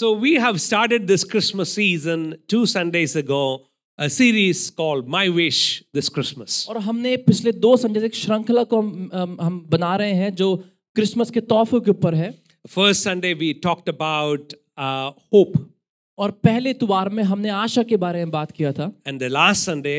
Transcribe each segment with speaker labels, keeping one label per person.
Speaker 1: So, we have started this Christmas season two Sundays ago, a series called My Wish This Christmas.
Speaker 2: और हमने पिछले दो Sunday से एक श्रृंखला को हम, हम बना रहे हैं जो क्रिसमस के तोहफे के
Speaker 1: First Sunday we talked about uh, hope.
Speaker 2: और पहले तुवार में हमने आशा के बारे में बात किया था
Speaker 1: and the last Sunday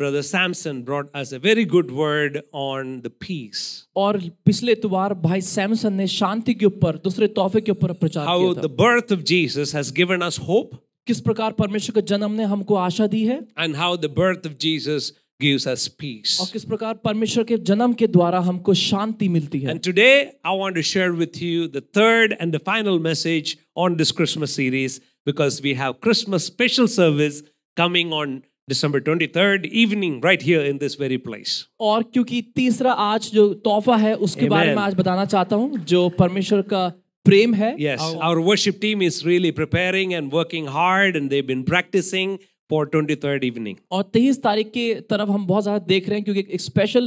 Speaker 1: brother Samson brought us a very good word on the peace
Speaker 2: और पिछले तुवार भाई सैमसन ने शांति के ऊपर दूसरे तोहफे के ऊपर प्रचार किया था how the
Speaker 1: birth of Jesus has given us hope
Speaker 2: किस प्रकार परमेश्वर का जन्म ने हमको आशा दी है
Speaker 1: and how the birth of Jesus gives us peace. और किस
Speaker 2: प्रकार परमेश्वर के जन्म के द्वारा हमको शांति मिलती है.
Speaker 1: And today I want to share with you the third and the final message on this Christmas series because we have Christmas special service coming on December 23rd evening right here in this very place.
Speaker 2: और क्योंकि तीसरा आज जो तोहफा है उसके बारे में आज बताना चाहता हूँ जो परमेश्वर yes
Speaker 1: our, worship team is really preparing and working hard and they've been practicing for 23rd evening
Speaker 2: aur 23 tarikh ki taraf hum bahut zyada dekh rahe hain special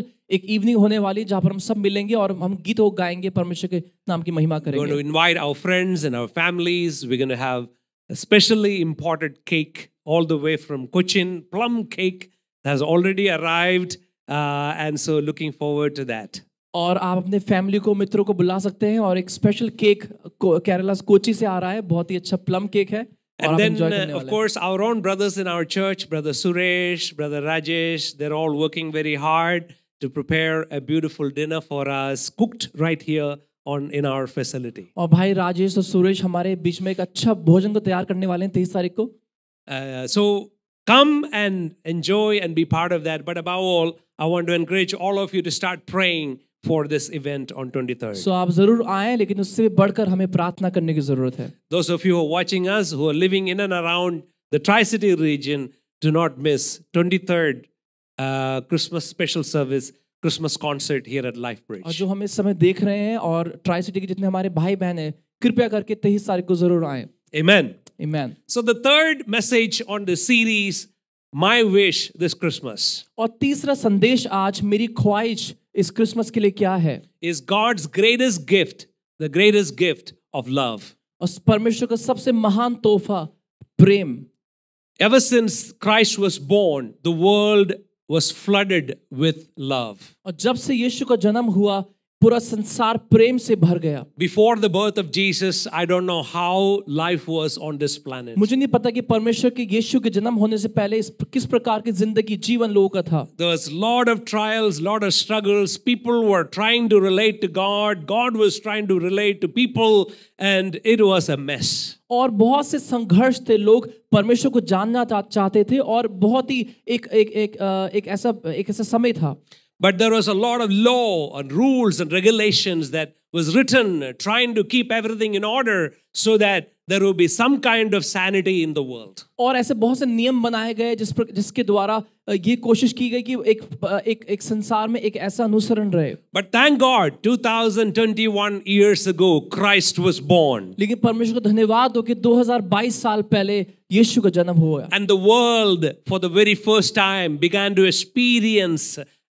Speaker 2: evening hone wali jahan par hum sab milenge aur hum geet ho gayenge parmeshwar ke naam ki mahima karenge we're going to
Speaker 1: invite our friends and our families we're going to have specially imported cake all the way from Cochin. Plum cake has already arrived, uh, and so looking forward to that.
Speaker 2: और आप अपने family को मित्रों को बुला सकते हैं और एक स्पेशल केक केरला कोची से आ रहा है बहुत ही अच्छा प्लम केक है
Speaker 1: And then, uh, of course, our own brothers in our church, Brother Suresh, Brother Rajesh, they're all working very hard to prepare a beautiful dinner for us, cooked right here on in our facility.
Speaker 2: और भाई राजेश और सुरेश हमारे बीच में एक अच्छा भोजन को तैयार करने वाले हैं तेईस तारीख को.
Speaker 1: Uh, so come and enjoy and be part of that. But above all, I want to encourage all of you to start praying for this event on 23rd. So आप
Speaker 2: जरूर आए लेकिन उससे बढ़कर हमें प्रार्थना करने की जरूरत है.
Speaker 1: Those of you who are watching us who are living in and around the Tri-City region do not miss 23rd uh, Christmas special service Christmas concert here at Life Bridge और जो
Speaker 2: हम इस समय देख रहे हैं और ट्राई सिटी के जितने हमारे भाई बहन हैं कृपया करके तेईस तारीख को जरूर आए
Speaker 1: Amen. Amen. So the third message on the series, My Wish this Christmas.
Speaker 2: और तीसरा संदेश आज मेरी ख्वाहिश इस क्रिसमस के लिए क्या है
Speaker 1: Is God's greatest gift, the greatest gift of love.
Speaker 2: और परमेश्वर का सबसे महान तोहफा प्रेम
Speaker 1: Ever since Christ was born, the world was flooded with love.
Speaker 2: और जब से यीशु का जन्म हुआ पूरा संसार प्रेम से भर गया
Speaker 1: before the birth of Jesus I don't know how life was on this planet मुझे
Speaker 2: नहीं पता कि परमेश्वर के यीशु के जन्म होने से पहले इस किस प्रकार की जिंदगी जीवन लोगों का
Speaker 1: था there was lot of trials lot of struggles people were trying to relate to God God was trying to relate to people and it was a mess
Speaker 2: और बहुत से संघर्ष थे लोग परमेश्वर को जानना चाहते थे और बहुत ही एक एक एक एक ऐसा एक ऐसा समय था
Speaker 1: But there was a lot of law and rules and regulations that was written uh, trying to keep everything in order so that there would be some kind of sanity in the world.
Speaker 2: और ऐसे बहुत से नियम बनाए गए जिस पर जिसके द्वारा ये कोशिश की गई कि एक एक एक संसार में एक ऐसा अनुसरण रहे।
Speaker 1: But thank God, 2021 years ago, Christ was born.
Speaker 2: लेकिन परमेश्वर को धन्यवाद हो कि 2022 साल पहले यीशु का जन्म हुआ।
Speaker 1: And the world, for the very first time, began to experience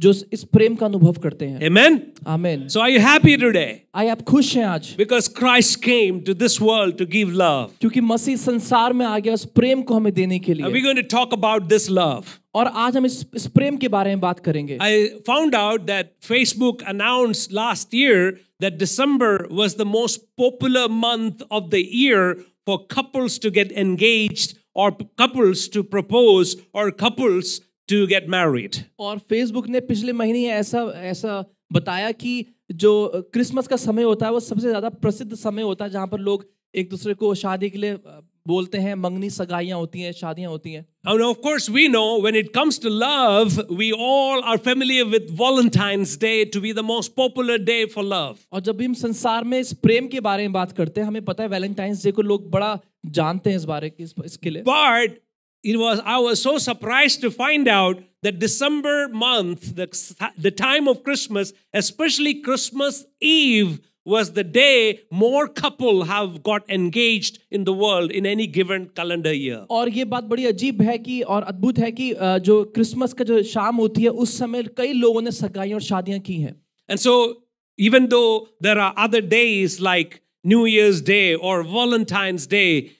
Speaker 2: जो इस प्रेम का अनुभव करते हैं
Speaker 1: Amen. Amen. So are you happy today?
Speaker 2: आई आप खुश हैं
Speaker 1: आज Because Christ came to this world to give love.
Speaker 2: क्योंकि मसीह संसार में आ गया उस प्रेम को हमें देने के लिए. Are
Speaker 1: we going to talk about this love.
Speaker 2: और आज हम इस, इस प्रेम के बारे में बात करेंगे.
Speaker 1: I found out that Facebook announced last year that December was the most popular month of the year for couples to get engaged or couples to propose or couples to get married.
Speaker 2: और Facebook ने पिछले महीने ऐसा ऐसा बताया कि जो Christmas का समय होता है वो सबसे ज्यादा प्रसिद्ध समय होता है जहाँ पर लोग एक दूसरे को शादी के लिए बोलते हैं मंगनी सगाइयाँ होती हैं शादियाँ होती हैं
Speaker 1: और of course we know when it comes to love we all are familiar with Valentine's Day to be the most popular day for love और जब भी हम संसार में इस
Speaker 2: प्रेम के बारे में बात करते हैं हमें पता है वैलेंटाइंस डे को लोग बड़ा जानते हैं इस बारे की इसके लिए
Speaker 1: but it was I was so surprised to find out that December month, the, the time of Christmas, especially Christmas Eve, was the day more couple have got engaged in the world in any given calendar year.
Speaker 2: और ये बात बड़ी अजीब है कि और अद्भुत है कि जो क्रिसमस का जो शाम होती है उस समय कई लोगों ने और शादियां की हैं.
Speaker 1: And so even though there are other days like New Year's Day or Valentine's Day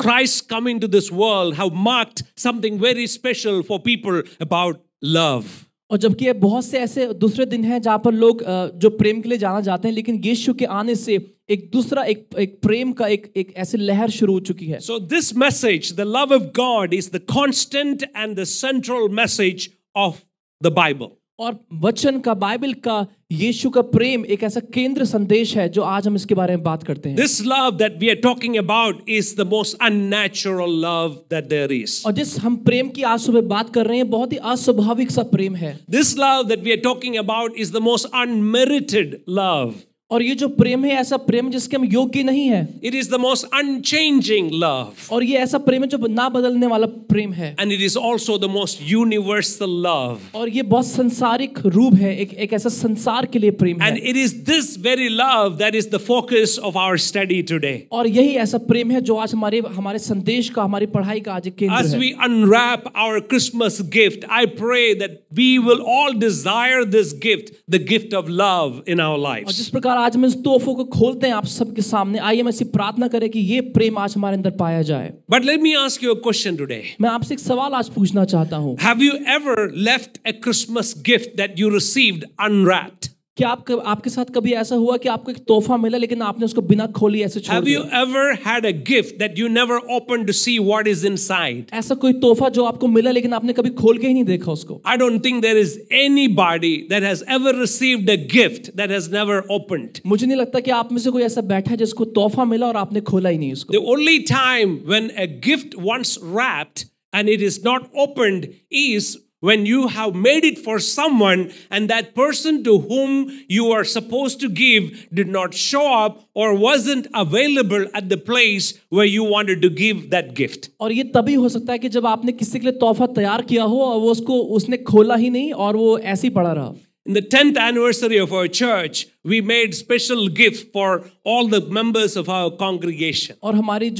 Speaker 1: Christ coming to this world have marked something very special for people about love. और जबकि
Speaker 2: बहुत से ऐसे दूसरे दिन हैं जहाँ पर लोग जो प्रेम के लिए जाना जाते हैं लेकिन यीशु के आने से एक दूसरा एक एक प्रेम का एक एक ऐसी लहर शुरू हो चुकी है
Speaker 1: so this message the love of God is the constant and the central message of the Bible
Speaker 2: और वचन का बाइबल का यीशु का प्रेम एक ऐसा केंद्र संदेश है जो आज हम इसके बारे में बात करते हैं
Speaker 1: this love that we are talking about is the most unnatural love that there is और जिस
Speaker 2: हम प्रेम की आज सुबह बात कर रहे हैं बहुत ही अस्वाभाविक सा प्रेम है
Speaker 1: this love that we are talking about is the most unmerited love और ये जो
Speaker 2: प्रेम है ऐसा प्रेम जिसके हम
Speaker 1: योग्य नहीं है it is the most unchanging love
Speaker 2: और ये ऐसा प्रेम है जो ना बदलने वाला प्रेम है
Speaker 1: and it is also the most universal love
Speaker 2: और ये बहुत संसारिक रूप है एक एक ऐसा संसार के लिए प्रेम and
Speaker 1: it is this very love that is the focus of our study today
Speaker 2: और यही ऐसा प्रेम है जो आज हमारे हमारे संदेश का हमारी पढ़ाई का आज केंद्र है as we
Speaker 1: unwrap our Christmas gift I pray that we will all desire this gift the gift of love in our life जिस
Speaker 2: प्रकार आज हम इस तोहफों को खोलते हैं आप सबके सामने आइए मैं ऐसी प्रार्थना करें कि ये प्रेम आज हमारे अंदर पाया जाए
Speaker 1: but let me ask you question today
Speaker 2: मैं आपसे एक सवाल आज पूछना चाहता हूँ
Speaker 1: have you ever left a Christmas gift that you received unwrapped
Speaker 2: क्या आप आपके साथ कभी ऐसा हुआ कि आपको एक तोहफा मिला लेकिन आपने उसको बिना खोली ऐसे छोड़ दिया?
Speaker 1: Have you ever had a gift that you never opened to see what is inside?
Speaker 2: ऐसा कोई तोहफा जो आपको मिला लेकिन आपने कभी खोल के ही नहीं देखा उसको?
Speaker 1: I don't think there is anybody that has ever received a gift that has never opened. मुझे नहीं लगता कि आप में से कोई
Speaker 2: ऐसा बैठा है जिसको तोहफा मिला और आपने खोला ही नहीं उसको.
Speaker 1: The only time when a gift once wrapped and it is not opened is when you have made it for someone and that person to whom you are supposed to give did not show up or wasn't available at the place where you wanted to give that gift और ये तभी
Speaker 2: हो सकता है कि जब आपने किसी के लिए तोहफा तैयार किया हो और वो उसको उसने खोला ही नहीं और वो ऐसे ही पड़ा रहा
Speaker 1: in the 10th anniversary of our church, we made special gift for all the members of our congregation. And we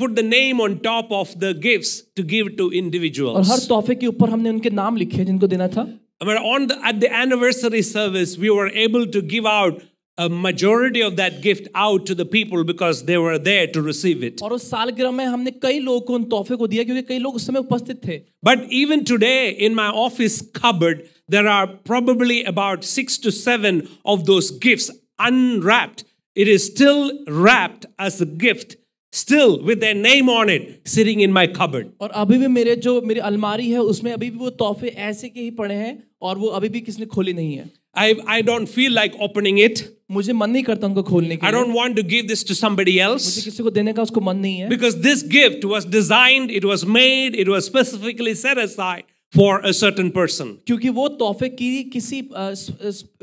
Speaker 1: put the name on top of the gifts to give to individuals.
Speaker 2: और
Speaker 1: on the, at the anniversary service, we were able to give out a majority of that gift out to the people because they were there to receive it.
Speaker 2: और उस सालगिरह में हमने कई लोगों को उन तोहफे को दिया क्योंकि कई लोग उस समय
Speaker 1: उपस्थित थे. But even today in my office cupboard there are probably about 6 to 7 of those gifts unwrapped. It is still wrapped as a gift still with their name on it sitting in my cupboard
Speaker 2: और अभी भी मेरे जो मेरी अलमारी है उसमें अभी भी वो तोहफे ऐसे के ही पड़े हैं और वो अभी भी किसने खोले नहीं है
Speaker 1: I I don't feel like opening it. मुझे मन नहीं करता उनको खोलने के I don't want to give this to somebody else. मुझे किसी को देने का उसको मन नहीं है. Because this gift was designed, it was made, it was specifically set aside for a certain person. क्योंकि वो तोहफे की किसी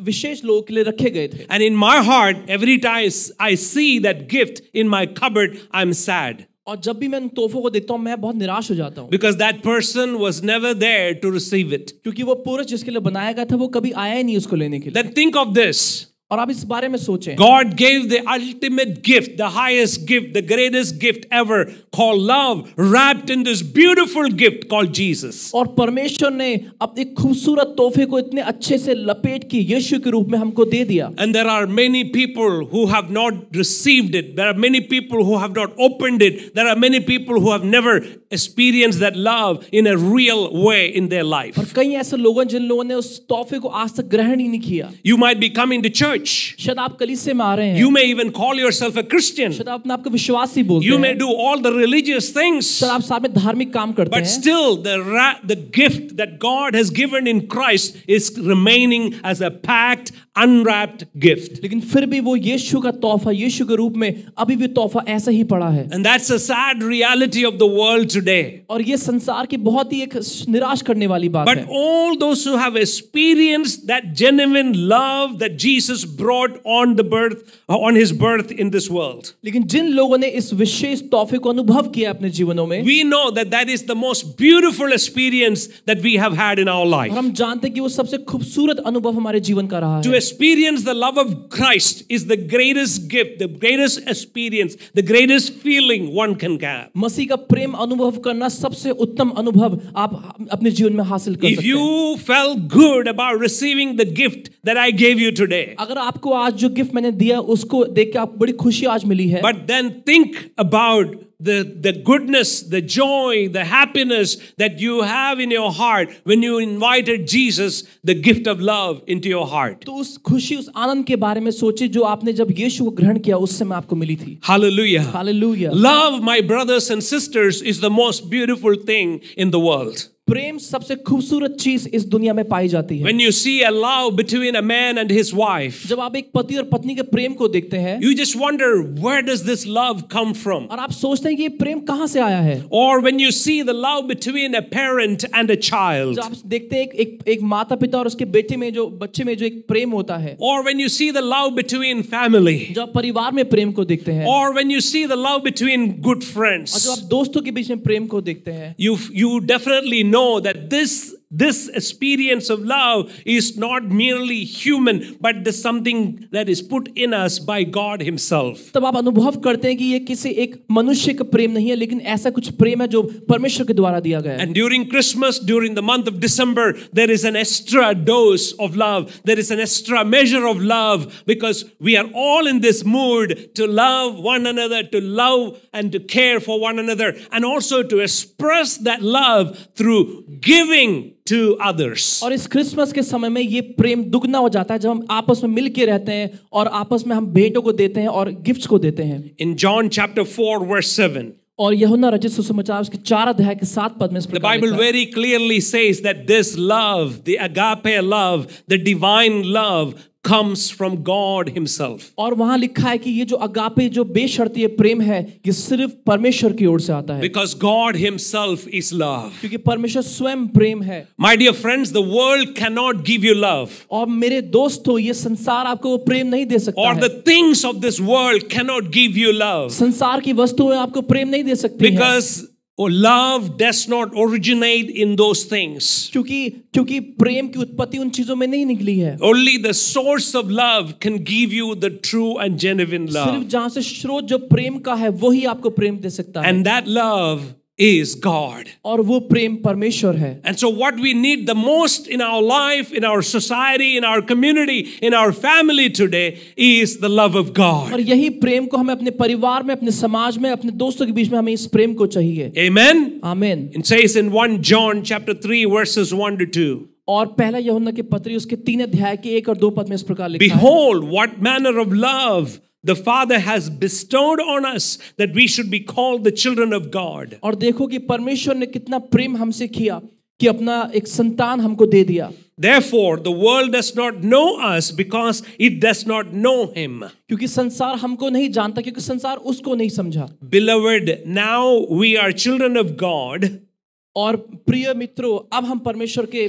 Speaker 1: विशेष लोग के लिए रखे गए थे. And in my heart, every time I see that gift in my cupboard, I'm sad. और जब भी मैं उन तोहफों को देखता हूं मैं बहुत निराश हो जाता हूं because that person was never there to receive it क्योंकि वो पुरुष जिसके लिए बनाया गया था वो कभी आया ही नहीं उसको लेने के लिए थिंक ऑफ दिस और आप इस बारे में सोचें God gave the ultimate gift the highest gift the greatest gift ever call love wrapped in this beautiful gift call Jesus और परमेश्वर ने अपने खूबसूरत तोहफे को इतने अच्छे से लपेट के यीशु के रूप में हमको दे दिया and there are many people who have not received it there are many people who have not opened it there are many people who have never experience that love in a real way in their life और
Speaker 2: कई ऐसे लोग हैं जिन लोगों ने उस तोहफे को आज तक ग्रहण ही नहीं
Speaker 1: किया you might be coming to church church. You may even call yourself a Christian. You may do all the religious things. But still the the gift that God has given in Christ is remaining as a pact unwrapped gift लेकिन फिर भी वो यीशु का तोहफा यीशु के रूप में अभी भी तोहफा ऐसा ही पड़ा है and that's a sad reality of the world today
Speaker 2: और ये संसार की बहुत ही एक निराश करने वाली बात but है
Speaker 1: but all those who have experienced that genuine love that Jesus brought on the birth on his birth in this world लेकिन जिन लोगों ने इस विशेष तोहफे को अनुभव किया अपने जीवनों में we know that that is the most beautiful experience that we have had in our life हम जानते हैं कि वो सबसे खूबसूरत अनुभव हमारे जीवन का रहा है experience the love of Christ is the greatest gift, the greatest experience, the greatest feeling one can have. If you felt good about receiving the gift that I gave you today. But then think about the, the goodness, the joy, the happiness that you have in your heart when you invited Jesus, the gift of love, into your heart.
Speaker 2: खुशी उस आनंद के बारे में जो आपने जब यीशु को ग्रहण किया आपको मिली थी
Speaker 1: Hallelujah. Hallelujah. Love, my brothers and sisters, is the most beautiful thing in the world. प्रेम सबसे खूबसूरत चीज इस दुनिया में पाई जाती है When you see a love between a man and his wife, जब आप एक पति और पत्नी के प्रेम को देखते हैं you just wonder where does this love come from? और आप सोचते हैं कि ये प्रेम कहाँ से आया है Or when you see the love between
Speaker 2: a parent and a child, जब आप
Speaker 1: देखते हैं एक, एक,
Speaker 2: एक माता पिता और उसके बेटे में जो बच्चे में जो एक प्रेम होता है
Speaker 1: Or when you see the love between family, जब आप परिवार में प्रेम को देखते हैं Or when you see the love between good friends, और जब आप दोस्तों के बीच में प्रेम को देखते हैं you you definitely know know that this this experience of love is not merely human but there's something that is put in us by God himself तब आप
Speaker 2: करते हैं कि ये किसी एक मनुष्य का प्रेम नहीं है लेकिन ऐसा कुछ प्रेम है जो परमेश्वर के द्वारा दिया गया
Speaker 1: है and during christmas during the month of december there is an extra dose of love there is an extra measure of love because we are all in this mood to love one another to love and to care for one another and also to express that love through giving to others और
Speaker 2: इस Christmas के समय में ये प्रेम दुगना हो जाता है जब हम आपस में मिलके रहते हैं और आपस में हम भेंटों को देते हैं और गिफ्ट्स को देते हैं इन जॉन चैप्टर 4 वर्स 7 और यहुना रचित सुसमाचार उसके चार अध्याय के सात पद में इस प्रकार Bible
Speaker 1: very clearly says that this love the agape love the divine love comes from God himself.
Speaker 2: और वहां लिखा है कि ये जो अगापे जो बेशर्तीय प्रेम है ये सिर्फ परमेश्वर की ओर से आता है
Speaker 1: Because God himself is love. क्योंकि
Speaker 2: परमेश्वर स्वयं प्रेम है
Speaker 1: My dear friends, the world cannot give you love.
Speaker 2: और मेरे दोस्तों ये संसार आपको वो प्रेम नहीं दे सकता Or है.
Speaker 1: the things of this world cannot give you love. संसार की वस्तुएं आपको प्रेम नहीं दे सकती Because है. और love does not
Speaker 2: originate
Speaker 1: in those things
Speaker 2: क्योंकि क्योंकि प्रेम की उत्पत्ति उन चीजों में नहीं निकली
Speaker 1: है only the source of love can give you the true and genuine love सिर्फ जहां से स्रोत जो
Speaker 2: प्रेम का है वही आपको प्रेम दे सकता है and that love is God. And
Speaker 1: so what we need the most in our life, in our society, in our community, in our family today is the love of God.
Speaker 2: Amen. Amen. It says in 1
Speaker 1: John chapter 3 verses 1 to 2.
Speaker 2: और पहला यूहन्ना के पत्री उसके तीन अध्याय के एक और दो पद में इस प्रकार लिखा है. Behold
Speaker 1: what manner of love the father has bestowed on us that we should be called the children of god और देखो कि परमेश्वर ने कितना प्रेम हमसे किया कि अपना एक संतान हमको दे दिया Therefore, the world does not know us because it does not know him.
Speaker 2: क्योंकि संसार हमको नहीं जानता क्योंकि संसार उसको नहीं समझा
Speaker 1: Beloved, now we are children of God. और
Speaker 2: प्रिय मित्रों अब हम परमेश्वर के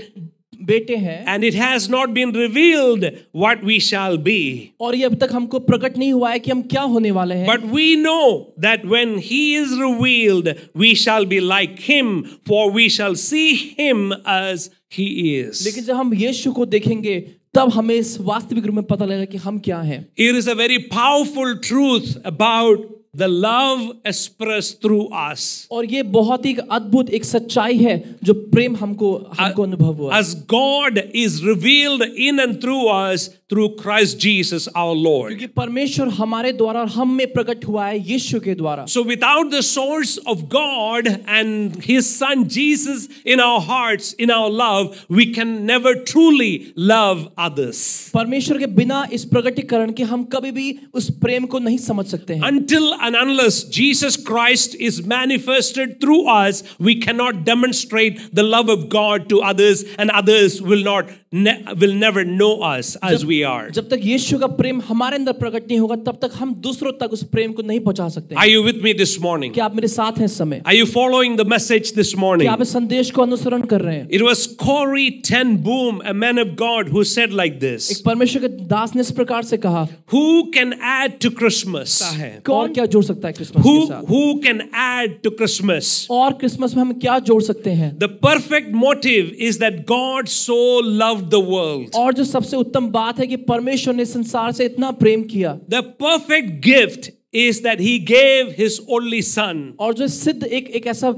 Speaker 2: बेटे हैं and it has not been revealed
Speaker 1: what we shall be और ये अब तक हमको प्रकट नहीं हुआ है कि हम क्या होने वाले हैं but we know that when he is revealed we shall be like him for we shall see him as he is लेकिन
Speaker 2: जब हम यीशु को देखेंगे तब हमें इस वास्तविक रूप में पता लगेगा कि हम क्या हैं
Speaker 1: it is a very powerful truth about the love expressed through us और
Speaker 2: ये बहुत ही अद्भुत एक सच्चाई है
Speaker 1: जो प्रेम हमको हमको अनुभव हुआ as god is revealed in and through us through christ jesus our lord क्योंकि
Speaker 2: परमेश्वर हमारे द्वारा और हम में प्रकट हुआ है
Speaker 1: यीशु के द्वारा so without the source of god and his son jesus in our hearts in our love we can never truly love others
Speaker 2: परमेश्वर के बिना इस प्रकटीकरण के हम कभी भी उस प्रेम को नहीं समझ सकते हैं
Speaker 1: until and unless Jesus Christ is manifested through us, we cannot demonstrate the love of God to others, and others will not ne- will never know us as जब, we are. जब
Speaker 2: तक यीशु का प्रेम हमारे अंदर प्रकट नहीं होगा तब तक हम दूसरों तक उस प्रेम को नहीं पहुंचा
Speaker 1: सकते Are you with me this morning? क्या आप मेरे साथ हैं समय? Are you following the message this morning? क्या आप इस
Speaker 2: संदेश को अनुसरण कर रहे हैं?
Speaker 1: It was Corey Ten Boom, a man of God, who said like this. एक
Speaker 2: परमेश्वर के दास ने इस प्रकार से कहा
Speaker 1: Who can add to Christmas?
Speaker 2: कौन क्या जोड़ सकता है क्रिसमस के
Speaker 1: साथ? Who can add to Christmas? और क्रिसमस में हम क्या जोड़ सकते हैं? The perfect motive is that God so loved loved the world. और जो सबसे उत्तम
Speaker 2: बात है कि परमेश्वर ने संसार से इतना प्रेम किया
Speaker 1: The perfect gift is that he gave his only son और जो सिद्ध एक एक ऐसा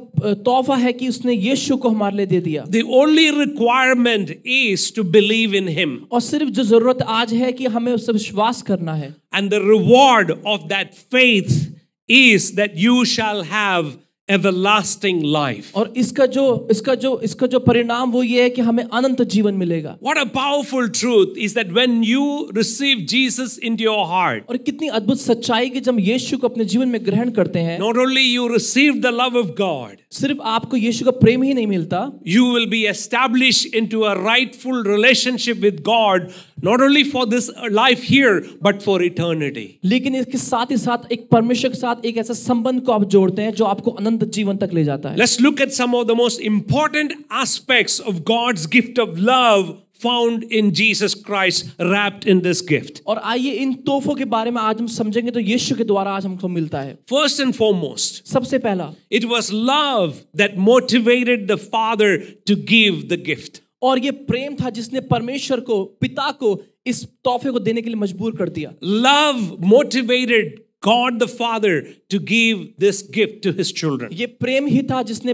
Speaker 1: तोहफा है कि उसने यीशु को हमारे लिए दे दिया the only requirement is to believe in him और सिर्फ जो जरूरत आज है कि हमें उस विश्वास करना है and the reward of that faith is that you shall have everlasting life. aur iska jo iska jo iska jo parinam wo ye hai ki hame anant jeevan milega What a powerful truth is that when you receive Jesus into your heart. aur
Speaker 2: kitni adbhut सच्चाई ki jab yeshu ko apne jeevan mein grahan karte hain
Speaker 1: Not only you receive the love of God. sirf aapko yeshu ka prem hi nahi milta You will be established into a rightful relationship with God not only for this life here but for eternity.
Speaker 2: lekin iske sath hi sath ek parmeshwar ke sath ek aisa sambandh ko aap jodte hain jo aapko anant अनंत जीवन तक ले जाता है
Speaker 1: let's look at some of the most important aspects of God's gift of love found in Jesus Christ wrapped in this gift
Speaker 2: और आइए इन तोहफों के बारे में आज हम समझेंगे तो यीशु के द्वारा आज हमको मिलता है फर्स्ट एंड
Speaker 1: फॉरमोस्ट सबसे पहला it was love that motivated the Father to give the gift और ये प्रेम था जिसने परमेश्वर को पिता को इस तोहफे को देने के लिए मजबूर कर दिया love motivated God the Father to give this gift to his children. ये प्रेम ही था जिसने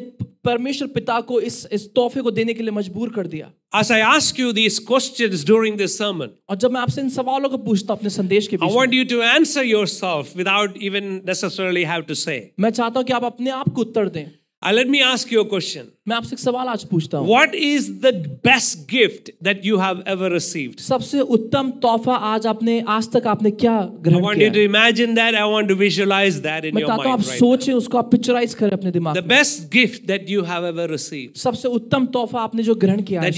Speaker 1: परमेश्वर पिता को
Speaker 2: इस इस तोहफे को देने के लिए मजबूर कर दिया
Speaker 1: As I ask you these questions during this sermon, और जब मैं आपसे इन सवालों को पूछता अपने संदेश के बीच I want you to answer yourself without even necessarily have to say. मैं चाहता हूं कि आप अपने आप को उत्तर दें let me ask your question मैं आपसे एक सवाल आज पूछता हूँ what is the best gift that you have ever received सबसे उत्तम तोहफा आज आपने आज तक आपने क्या imagine that I want to that in आप सोचे
Speaker 2: उसको आप पिक्चराइज करें अपने दिमाग
Speaker 1: best gift that you have ever received सबसे उत्तम तोहफा आपने जो ग्रहण किया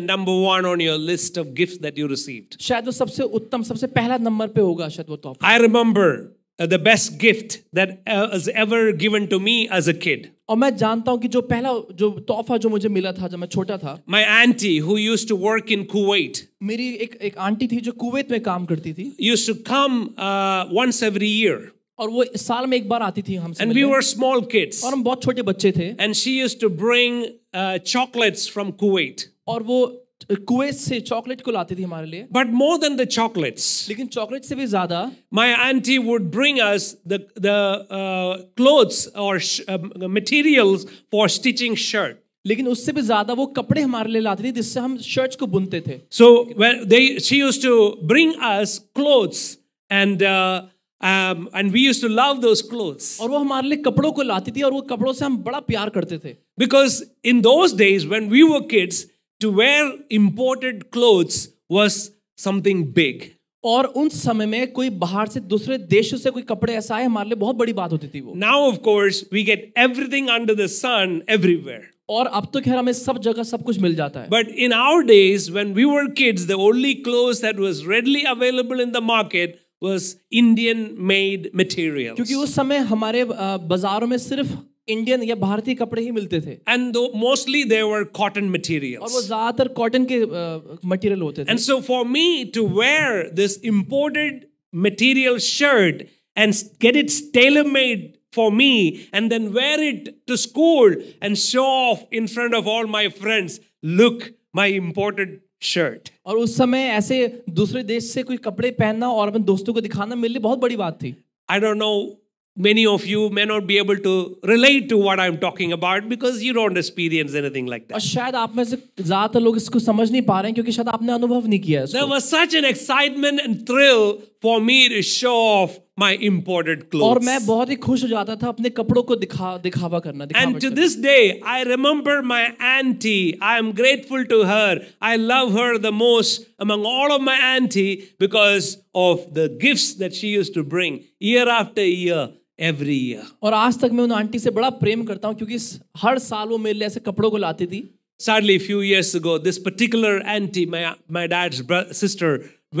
Speaker 1: number one on your list of gifts that you received
Speaker 2: शायद वो सबसे उत्तम सबसे पहला नंबर पे होगा शायद वो
Speaker 1: तोहफा I remember Uh, the best gift that was uh, ever given to me as a kid.
Speaker 2: और मैं जानता हूँ कि जो पहला जो तोहफा जो मुझे मिला था जब मैं छोटा था
Speaker 1: My auntie who used to work in Kuwait. मेरी एक एक आंटी थी जो कुवैत में काम करती थी. Used to come uh, once every year. और वो साल में एक बार आती थी हमसे And we were small kids. और हम बहुत छोटे बच्चे थे. And she used to bring uh, chocolates from Kuwait. और वो कुएं से चॉकलेट को लाती थी हमारे लिए but more than the chocolates लेकिन चॉकलेट से भी ज्यादा my aunty would bring us the the clothes और मटेरियल्स फॉर स्टिचिंग शर्ट लेकिन उससे भी ज्यादा वो कपड़े हमारे लिए लाती थी जिससे हम शर्ट्स को बुनते थे so they she used to bring us clothes and um and we used to love those clothes aur wo hamare liye kapdon ko लाती thi aur wo kapdon se hum bada pyar karte the because in those days when we were kids to wear imported clothes was something big. और उन समय में कोई बाहर से दूसरे देशों से कोई कपड़े ऐसा है हमारे लिए बहुत बड़ी बात होती थी वो now of course we get everything under the sun everywhere
Speaker 2: और अब तो खैर हमें सब जगह सब कुछ मिल जाता है
Speaker 1: but in our days when we were kids the only clothes that was readily available in the market was Indian made material क्योंकि उस
Speaker 2: समय हमारे बाजारों में सिर्फ इंडियन या भारतीय कपड़े ही मिलते
Speaker 1: थे and though mostly they were cotton material और वो ज्यादातर कॉटन के मटेरियल uh, होते थे and so for me to wear this imported material shirt and get its tailor made for me and then wear it to school and show off in front of all my friends look my imported shirt
Speaker 2: और उस समय ऐसे दूसरे देश से कोई कपड़े पहनना और अपने दोस्तों को दिखाना मेरे लिए बहुत बड़ी बात थी
Speaker 1: I don't know many of you may not be able to relate to what I'm talking about because you don't experience anything like that. शायद
Speaker 2: आप में से ज़्यादातर लोग इसको समझ नहीं पा रहे हैं क्योंकि शायद आपने अनुभव नहीं किया है There
Speaker 1: was such an excitement and thrill for me to show off my imported clothes. और मैं
Speaker 2: बहुत ही खुश हो जाता था अपने कपड़ों को दिखा दिखावा करना. and
Speaker 1: to this day, I remember my auntie. I am grateful to her. I love her the most among all of my auntie because of the gifts that she used to bring year after year. Every year
Speaker 2: और आज तक मैं उन aunty से बड़ा प्रेम करता हूँ क्योंकि हर साल वो मेरे लिए ऐसे
Speaker 1: कपड़ों को लाती थी Sadly, a few years ago, this particular auntie, my, my dad's sister,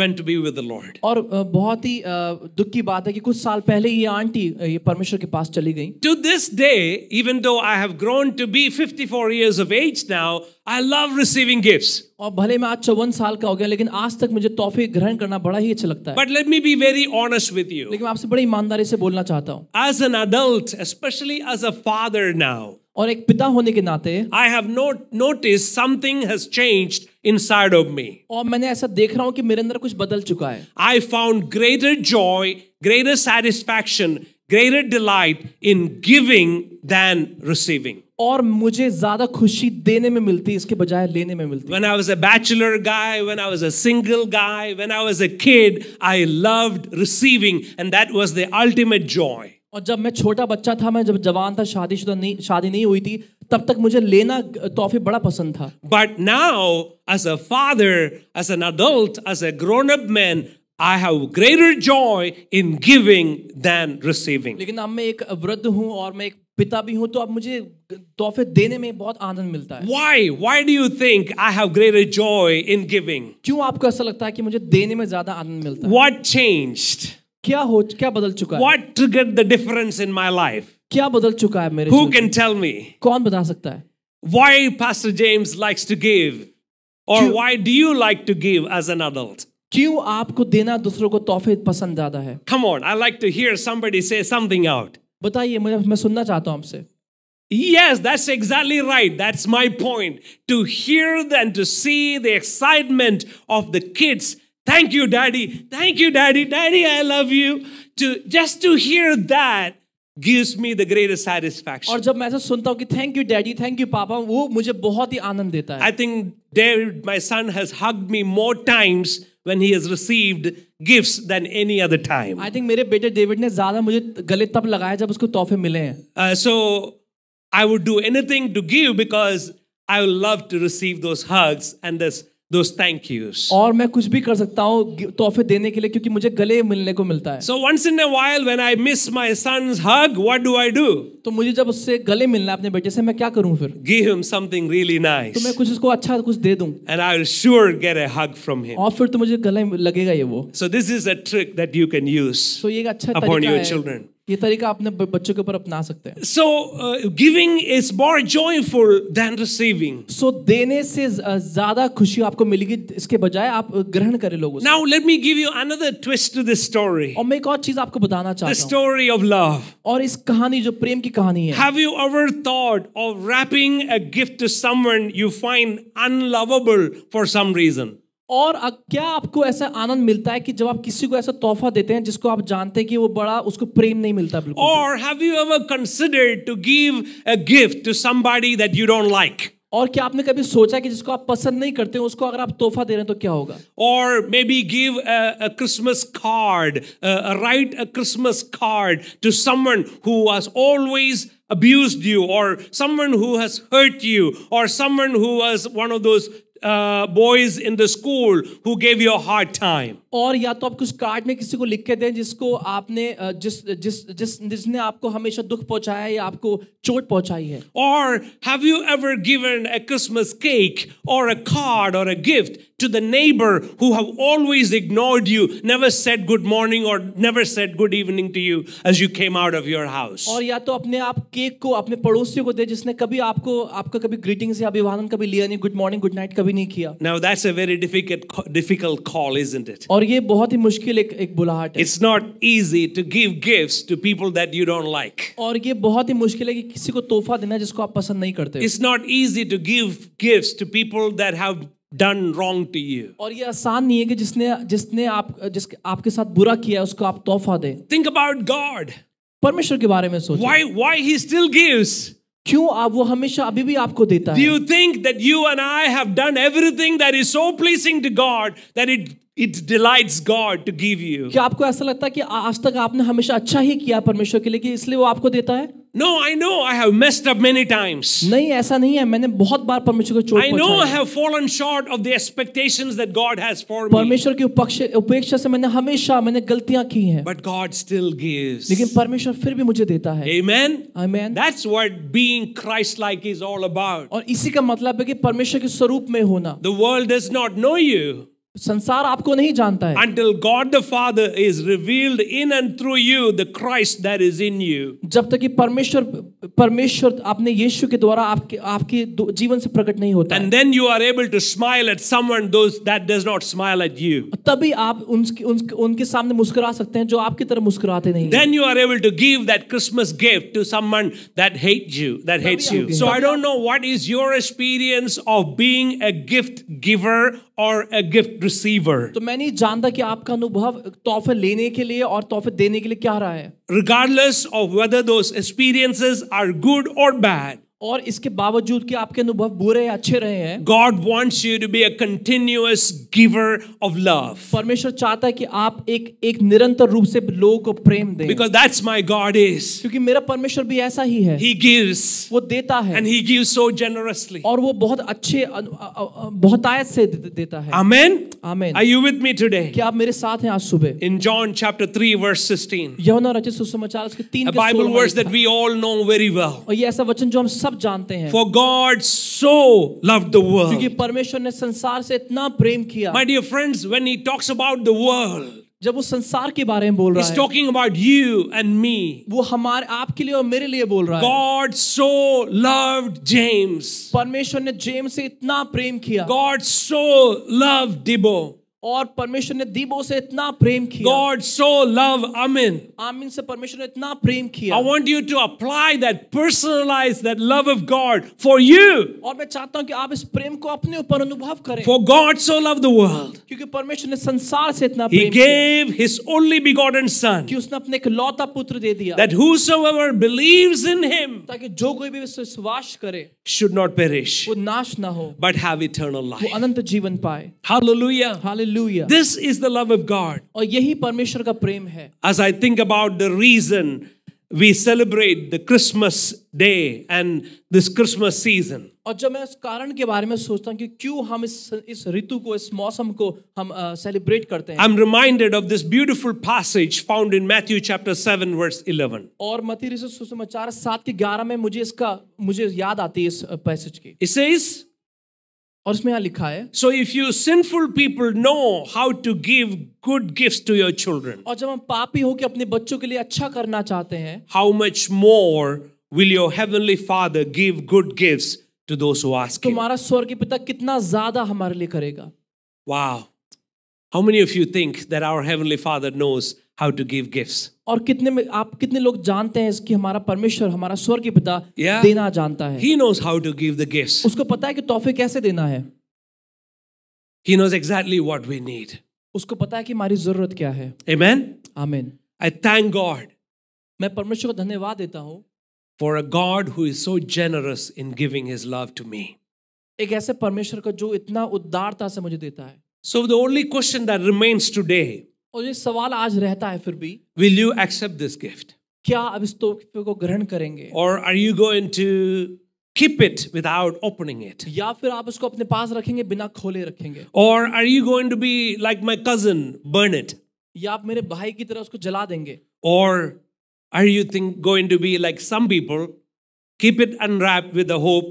Speaker 1: went to be with the lord
Speaker 2: aur bahut hi dukh ki baat hai ki kuch saal pehle ye aunty ye parmeshwar ke
Speaker 1: to this day even though i have grown to be 54 years of age now i love receiving gifts
Speaker 2: aur bhale main aaj 54 saal ka ho gaya lekin aaj tak mujhe tohfe grahan karna bada hi acha lagta hai
Speaker 1: but let me be very honest with you lekin main aapse
Speaker 2: badi imandari se bolna chahta
Speaker 1: hu as an adult especially as a father now और एक पिता होने के नाते I have not notice something has changed inside of me
Speaker 2: और मैंने ऐसा देख रहा हूं कि मेरे अंदर कुछ बदल चुका
Speaker 1: है I found greater joy greater satisfaction greater delight in giving than receiving
Speaker 2: और मुझे ज्यादा खुशी देने में मिलती है इसके बजाय लेने में मिलती
Speaker 1: when I was a bachelor guy when I was a single guy when I was a kid I loved receiving and that was the ultimate joy
Speaker 2: और जब मैं छोटा बच्चा था मैं जब जवान था शादीशुदा नहीं शादी नहीं हुई थी तब तक मुझे लेना तोहफे बड़ा पसंद था
Speaker 1: but now as a father as an adult as a grown up man I have greater joy in giving than receiving लेकिन
Speaker 2: अब मैं एक वृद्ध हूँ और मैं एक पिता भी हूं तो अब मुझे तोहफे देने में बहुत आनंद मिलता है
Speaker 1: why why do you think I have greater joy in giving
Speaker 2: क्यों आपको ऐसा लगता है कि मुझे देने में ज्यादा आनंद मिलता है वॉट चेंज्ड क्या हो क्या बदल चुका है what triggered
Speaker 1: the difference in my life क्या बदल चुका है मेरे हु कैन टेल मी कौन बता सकता है why pastor james likes to give or क्यों? why do you like to give as an adult
Speaker 2: क्यों आपको देना दूसरों को तोहफे पसंद ज्यादा है
Speaker 1: come on i like to hear somebody say something out बताइए मुझे मैं सुनना चाहता हूं आपसे Yes, that's exactly right. That's my point. To hear and to see the excitement of the kids Thank you, daddy. Thank you, daddy. Daddy, I love you. To just to hear that gives me the greatest satisfaction. और जब मैं ऐसा सुनता हूँ कि thank you daddy, thank you पापा, वो मुझे बहुत ही आनंद देता है. I think David, my son, has hugged me more times when he has received gifts than any other time. I think मेरे बेटे डेविड ने ज़्यादा मुझे
Speaker 2: गले तब लगाया जब उसको तोहफे मिले हैं.
Speaker 1: Uh, so I would do anything to give because I would love to receive those hugs and this. those thank yous.
Speaker 2: और मैं कुछ भी कर सकता हूँ तोहफे देने के लिए क्योंकि मुझे गले मिलने को मिलता है
Speaker 1: So once in a while when I miss my son's hug, what do I do? तो मुझे जब उससे गले मिलना अपने बेटे से मैं क्या करूँ फिर Give him something really nice. तो मैं कुछ उसको अच्छा कुछ दे दूँ And I will sure get a hug from him. और फिर
Speaker 2: तो मुझे गले लगेगा ये वो
Speaker 1: So this is a trick that you can use so ये एक अच्छा upon your children.
Speaker 2: ये तरीका आपने बच्चों के ऊपर अपना सकते हैं
Speaker 1: so giving is more joyful than receiving सो देने
Speaker 2: से ज्यादा खुशी आपको मिलेगी इसके बजाय आप ग्रहण
Speaker 1: करें लोगों से now let me give you another twist to this story और मैं एक और चीज आपको बताना चाहता हूं द स्टोरी ऑफ लव और इस कहानी जो प्रेम की कहानी है have you ever thought of wrapping a gift to someone you find unlovable for some reason और क्या
Speaker 2: आपको ऐसा आनंद मिलता है कि जब आप किसी को ऐसा तोहफा देते हैं जिसको आप जानते हैं कि वो बड़ा उसको प्रेम नहीं
Speaker 1: मिलता बिल्कुल और have you ever considered to give a gift to somebody that you don't like
Speaker 2: और क्या आपने कभी सोचा कि जिसको आप पसंद नहीं करते हैं उसको अगर आप तोहफा दे रहे हैं तो क्या होगा
Speaker 1: और maybe give Christmas card write a Christmas card to someone who was always abused you or someone who has hurt you or someone who was one of those Uh, boys in the school who gave you a hard time
Speaker 2: और या तो आप कुछ card में किसी को लिख के दें जिसको आपने जिस जिस जिस जिसने आपको हमेशा दुख पहुंचाया या आपको
Speaker 1: चोट पहुंचाई है or have you ever given a christmas cake or a card or a gift to the neighbor who have always ignored you, never said good morning or never said good evening to you as you came out of your house. और
Speaker 2: या तो अपने आप cake को अपने पड़ोसियों को दे जिसने कभी आपको आपका कभी ग्रीटिंग्स या अभिवादन कभी लिया नहीं गुड मॉर्निंग गुड नाइट कभी नहीं किया
Speaker 1: Now that's a very difficult difficult call isn't it? और ये बहुत ही मुश्किल एक एक बुलाहट है It's not easy to give gifts to people that you don't like.
Speaker 2: और ये बहुत ही मुश्किल है कि किसी को तोहफा देना जिसको आप पसंद नहीं करते It's
Speaker 1: not easy to give gifts to people that have done wrong to you.
Speaker 2: और ये आसान नहीं है कि जिसने जिसने आप जिस आपके साथ बुरा किया है उसको आप तोहफा दें.
Speaker 1: Think about God. परमेश्वर के बारे में सोचो. Why why he still gives? क्यों आप वो हमेशा अभी भी आपको देता है? Do you think that you and I have done everything that is so pleasing to God that it It delights God to give you. क्या
Speaker 2: आपको ऐसा लगता है कि आज तक आपने हमेशा अच्छा ही किया परमेश्वर के लिए कि इसलिए वो आपको देता है No, I know I have
Speaker 1: messed up many times.
Speaker 2: नहीं ऐसा नहीं है मैंने बहुत बार परमेश्वर को चोट I know I
Speaker 1: have fallen short of the expectations that God has for me. परमेश्वर
Speaker 2: की उपेक्षा से मैंने हमेशा मैंने गलतियां की हैं.
Speaker 1: But God still gives.
Speaker 2: लेकिन परमेश्वर फिर भी मुझे देता है. Amen.
Speaker 1: Amen. That's what being Christ-like is all about.
Speaker 2: और इसी का मतलब है कि परमेश्वर के स्वरूप में होना.
Speaker 1: The world does not know you. संसार आपको नहीं जानता है until god the father is revealed in and through you the christ that is in you
Speaker 2: जब तक कि परमेश्वर परमेश्वर आपने यीशु के द्वारा आपके आपके
Speaker 1: जीवन से प्रकट नहीं होता and then you are able to smile at someone those that does not smile at you
Speaker 2: तभी आप उनके उनके उनके सामने मुस्कुरा सकते हैं जो आपकी तरफ मुस्कुराते नहीं
Speaker 1: then you are able to give that christmas gift to someone that hates you that hates you so i don't know what is your experience of being a gift giver or a gift receiver.
Speaker 2: तो मैं नहीं जानता कि आपका अनुभव तोहफे लेने के लिए और तोहफे देने के लिए क्या रहा है
Speaker 1: Regardless of whether those experiences are good or bad. और इसके बावजूद कि आपके
Speaker 2: अनुभव बुरे या अच्छे रहे हैं
Speaker 1: God wants you to be a continuous giver of love
Speaker 2: परमेश्वर चाहता है कि आप एक एक निरंतर रूप से लोगों को प्रेम दें because
Speaker 1: that's my God is
Speaker 2: क्योंकि मेरा परमेश्वर भी ऐसा ही है ही गिव्स वो देता है
Speaker 1: and he gives so
Speaker 2: generously और वो बहुत अच्छे बहुतायत से देता है amen amen are you with me today क्या आप मेरे साथ हैं आज सुबह इन जॉन चैप्टर 3 वर्स 16 यूहन्ना रचित सुसमाचार उसके 3 के Bible verse that
Speaker 1: we all know very well
Speaker 2: और ये ऐसा वचन जो हम सब सब जानते हैं for
Speaker 1: God so love the world क्योंकि
Speaker 2: परमेश्वर ने संसार से इतना प्रेम किया my
Speaker 1: dear friends when he talks about the world जब वो संसार के बारे में बोल रहा है talking about you and me वो हमारे आपके लिए और मेरे लिए बोल रहा है गॉड सो लव्ड जेम्स
Speaker 2: परमेश्वर ने जेम्स से इतना प्रेम किया गॉड सो लव डिबो और
Speaker 1: परमेश्वर ने दीबो से इतना प्रेम किया गॉड सो लव आमीन आमीन से परमेश्वर ने इतना प्रेम किया I want you to apply that personalize that love of God for you
Speaker 2: और मैं चाहता हूं कि आप इस प्रेम को अपने ऊपर अनुभव करें for God
Speaker 1: so love the world
Speaker 2: क्योंकि परमेश्वर ने संसार से इतना प्रेम किया he give
Speaker 1: his only begotten son
Speaker 2: कि उसने अपने इकलौता पुत्र दे दिया that whosoever
Speaker 1: believes in him
Speaker 2: ताकि जो कोई भी विश्वास करे
Speaker 1: शुड नॉट पेरिश वो नाश ना हो बट हैव इटर्नल लाइफ वो
Speaker 2: अनंत जीवन पाए hallelujah hallelujah
Speaker 1: Hallelujah. This is the love of God.
Speaker 2: और यही परमेश्वर का प्रेम है.
Speaker 1: As I think about the reason we celebrate the Christmas day and this Christmas season. और
Speaker 2: जब मैं उस कारण के बारे में सोचता हूँ कि क्यों हम इस इस ऋतु को इस मौसम को हम सेलिब्रेट uh, करते हैं I'm
Speaker 1: reminded of this beautiful passage found in Matthew chapter 7 verse 11.
Speaker 2: और मत्ती रसूल सुसमाचार 7 के ग्यारह में मुझे इसका मुझे याद आती है इस पैसेज की.
Speaker 1: It says और उसमें यहाँ लिखा है so if you sinful people know how to give good gift to your children और जब हम पापी होकर अपने बच्चों के लिए अच्छा करना चाहते हैं how much more will your heavenly father give good gifts to those who ask
Speaker 2: तुम्हारा स्वर्गीय पिता कितना ज्यादा हमारे लिए करेगा
Speaker 1: wow how many of you think that our heavenly father knows how to give gifts.
Speaker 2: और कितने में आप कितने लोग जानते हैं कि हमारा परमेश्वर हमारा स्वर्ग पिता yeah,
Speaker 1: देना जानता है He knows how to give the gifts. उसको पता है कि तोहफे कैसे देना है He knows exactly what we need.
Speaker 2: उसको पता है कि हमारी जरूरत क्या है
Speaker 1: Amen. Amen. I thank God. मैं परमेश्वर को धन्यवाद देता हूँ For a God who is so generous in giving His love to me.
Speaker 2: एक ऐसे परमेश्वर का जो इतना उदारता से मुझे देता है
Speaker 1: So the only question that remains today
Speaker 2: और ये सवाल आज रहता है फिर भी
Speaker 1: will you accept this gift
Speaker 2: क्या अब इस तोहफे को ग्रहण करेंगे
Speaker 1: और are you going to keep it without opening it या फिर आप उसको अपने पास रखेंगे बिना खोले रखेंगे or are you going to be like my cousin burn it
Speaker 2: या आप मेरे भाई की तरह उसको जला देंगे
Speaker 1: or are you think going to be like some people keep it unwrapped with the hope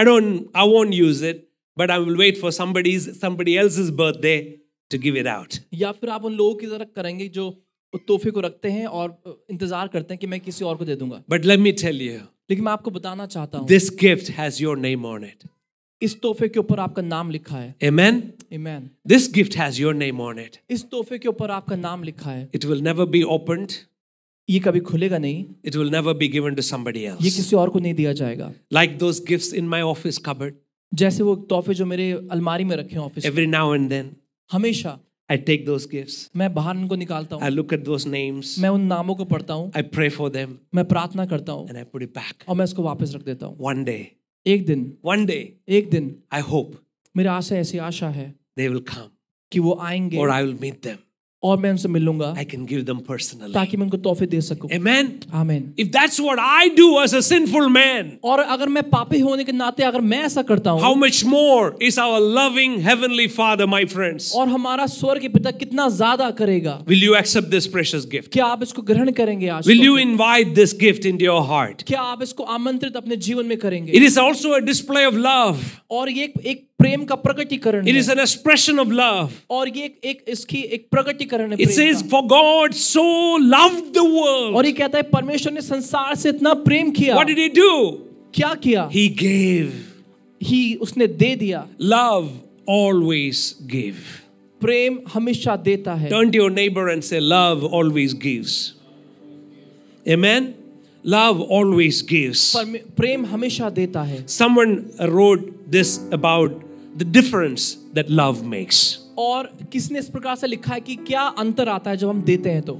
Speaker 1: i don't i won't use it but i will wait for somebody's somebody else's birthday to give it out.
Speaker 2: या फिर आप उन लोगों की तरह करेंगे जो तोहफे को रखते हैं और इंतजार करते हैं कि मैं किसी और को दे दूंगा
Speaker 1: But let me tell you.
Speaker 2: लेकिन मैं आपको बताना चाहता हूँ This
Speaker 1: gift has your name on it.
Speaker 2: इस तोहफे के ऊपर आपका नाम लिखा है Amen. Amen.
Speaker 1: This gift has your name on it.
Speaker 2: इस तोहफे के ऊपर आपका नाम लिखा है
Speaker 1: It will never be opened. ये कभी खुलेगा नहीं it will never be given to somebody else
Speaker 2: ये किसी और को नहीं दिया जाएगा
Speaker 1: like those gifts in my office cupboard
Speaker 2: जैसे वो तोहफे जो मेरे अलमारी में रखे हैं office every now and then हमेशा
Speaker 1: I take those gifts.
Speaker 2: मैं बाहर उनको निकालता
Speaker 1: हूँ. I look at those names. मैं उन नामों को पढ़ता हूँ. I pray for them. मैं प्रार्थना करता हूँ. And I put it back. और मैं इसको वापस रख देता हूँ. One day. एक दिन. One
Speaker 2: day. एक दिन. I hope. मेरा आशा ऐसी आशा है. They will come. कि वो आएंगे. Or I will meet them. और मैं उनसे मिलूंगा I can give them personally ताकि मैं उनको तोहफे दे सकूं amen amen if that's what I do as a sinful man और अगर मैं पापी होने के नाते अगर मैं ऐसा करता हूं how
Speaker 1: much more is our loving heavenly father my friends और
Speaker 2: हमारा स्वर्ग के पिता कितना ज्यादा करेगा
Speaker 1: will you accept this precious gift
Speaker 2: क्या आप इसको ग्रहण करेंगे आज will you
Speaker 1: invite this gift into your heart
Speaker 2: क्या आप इसको आमंत्रित अपने जीवन में करेंगे it is also
Speaker 1: a display of love और ये एक प्रेम का प्रकटीकरण it is an expression of love
Speaker 2: और ये एक, एक इसकी एक प्रकटीकरण
Speaker 1: है it says for God so love the world और ये कहता है
Speaker 2: परमेश्वर ने संसार से इतना प्रेम किया व्हाट डिड ही डू क्या किया ही गिव ही उसने दे दिया
Speaker 1: लव ऑलवेज गिव
Speaker 2: प्रेम हमेशा देता है turn
Speaker 1: to your neighbour and say love always gives amen Love always gives. प्रेम हमेशा देता है Someone wrote this about the difference that love makes.
Speaker 2: और किसने इस प्रकार से लिखा है कि क्या अंतर आता है जब हम देते हैं तो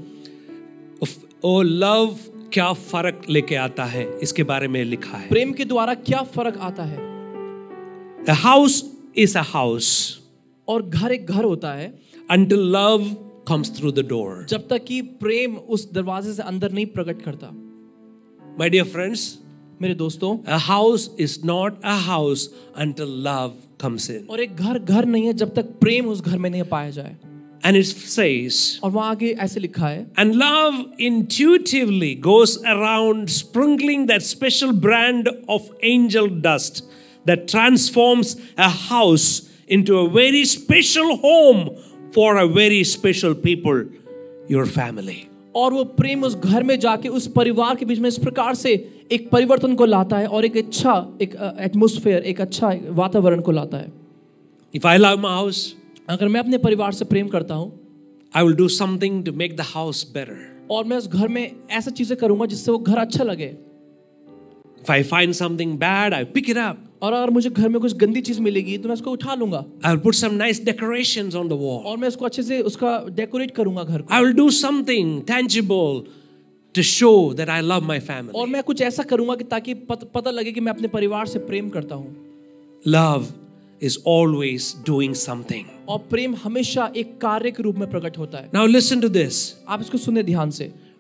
Speaker 1: ओ लव oh, क्या फर्क लेके आता है इसके बारे में लिखा है
Speaker 2: प्रेम के द्वारा क्या फर्क आता
Speaker 1: है हाउस इज अ हाउस
Speaker 2: और घर एक घर होता है
Speaker 1: until love comes through the door
Speaker 2: जब तक कि प्रेम उस दरवाजे से अंदर नहीं प्रकट करता
Speaker 1: My dear friends, मेरे दोस्तों a house is not a house until love comes in.
Speaker 2: और एक घर घर नहीं है जब तक प्रेम उस घर में नहीं पाया जाए.
Speaker 1: And it says, और वहां आगे ऐसे लिखा है And love intuitively goes around sprinkling that special brand of angel dust that transforms a house into a very special home for a very special people, your family. और वो प्रेम उस घर में जाके
Speaker 2: उस परिवार के बीच में इस प्रकार से एक परिवर्तन को लाता है और एक अच्छा एक एटमोसफेयर एक अच्छा वातावरण को लाता है
Speaker 1: if I love my house अगर मैं अपने परिवार से प्रेम करता हूँ I will do something to make the house better
Speaker 2: और मैं उस घर में ऐसा चीजें करूंगा जिससे वो घर अच्छा लगे if
Speaker 1: I find something bad I pick it up और अगर मुझे घर में कुछ गंदी चीज मिलेगी तो मैं उसको उठा लूंगा I put some nice decorations on the wall और मैं उसको अच्छे से उसका डेकोरेट करूंगा घर को I will do something tangible to show that I love my family.
Speaker 2: और मैं कुछ ऐसा करूंगा कि ताकि पत, पता लगे कि मैं अपने परिवार से प्रेम करता हूँ
Speaker 1: love is always doing something.
Speaker 2: और प्रेम हमेशा एक कार्य के रूप में प्रकट होता है
Speaker 1: Now listen to this. आप इसको सुने ध्यान से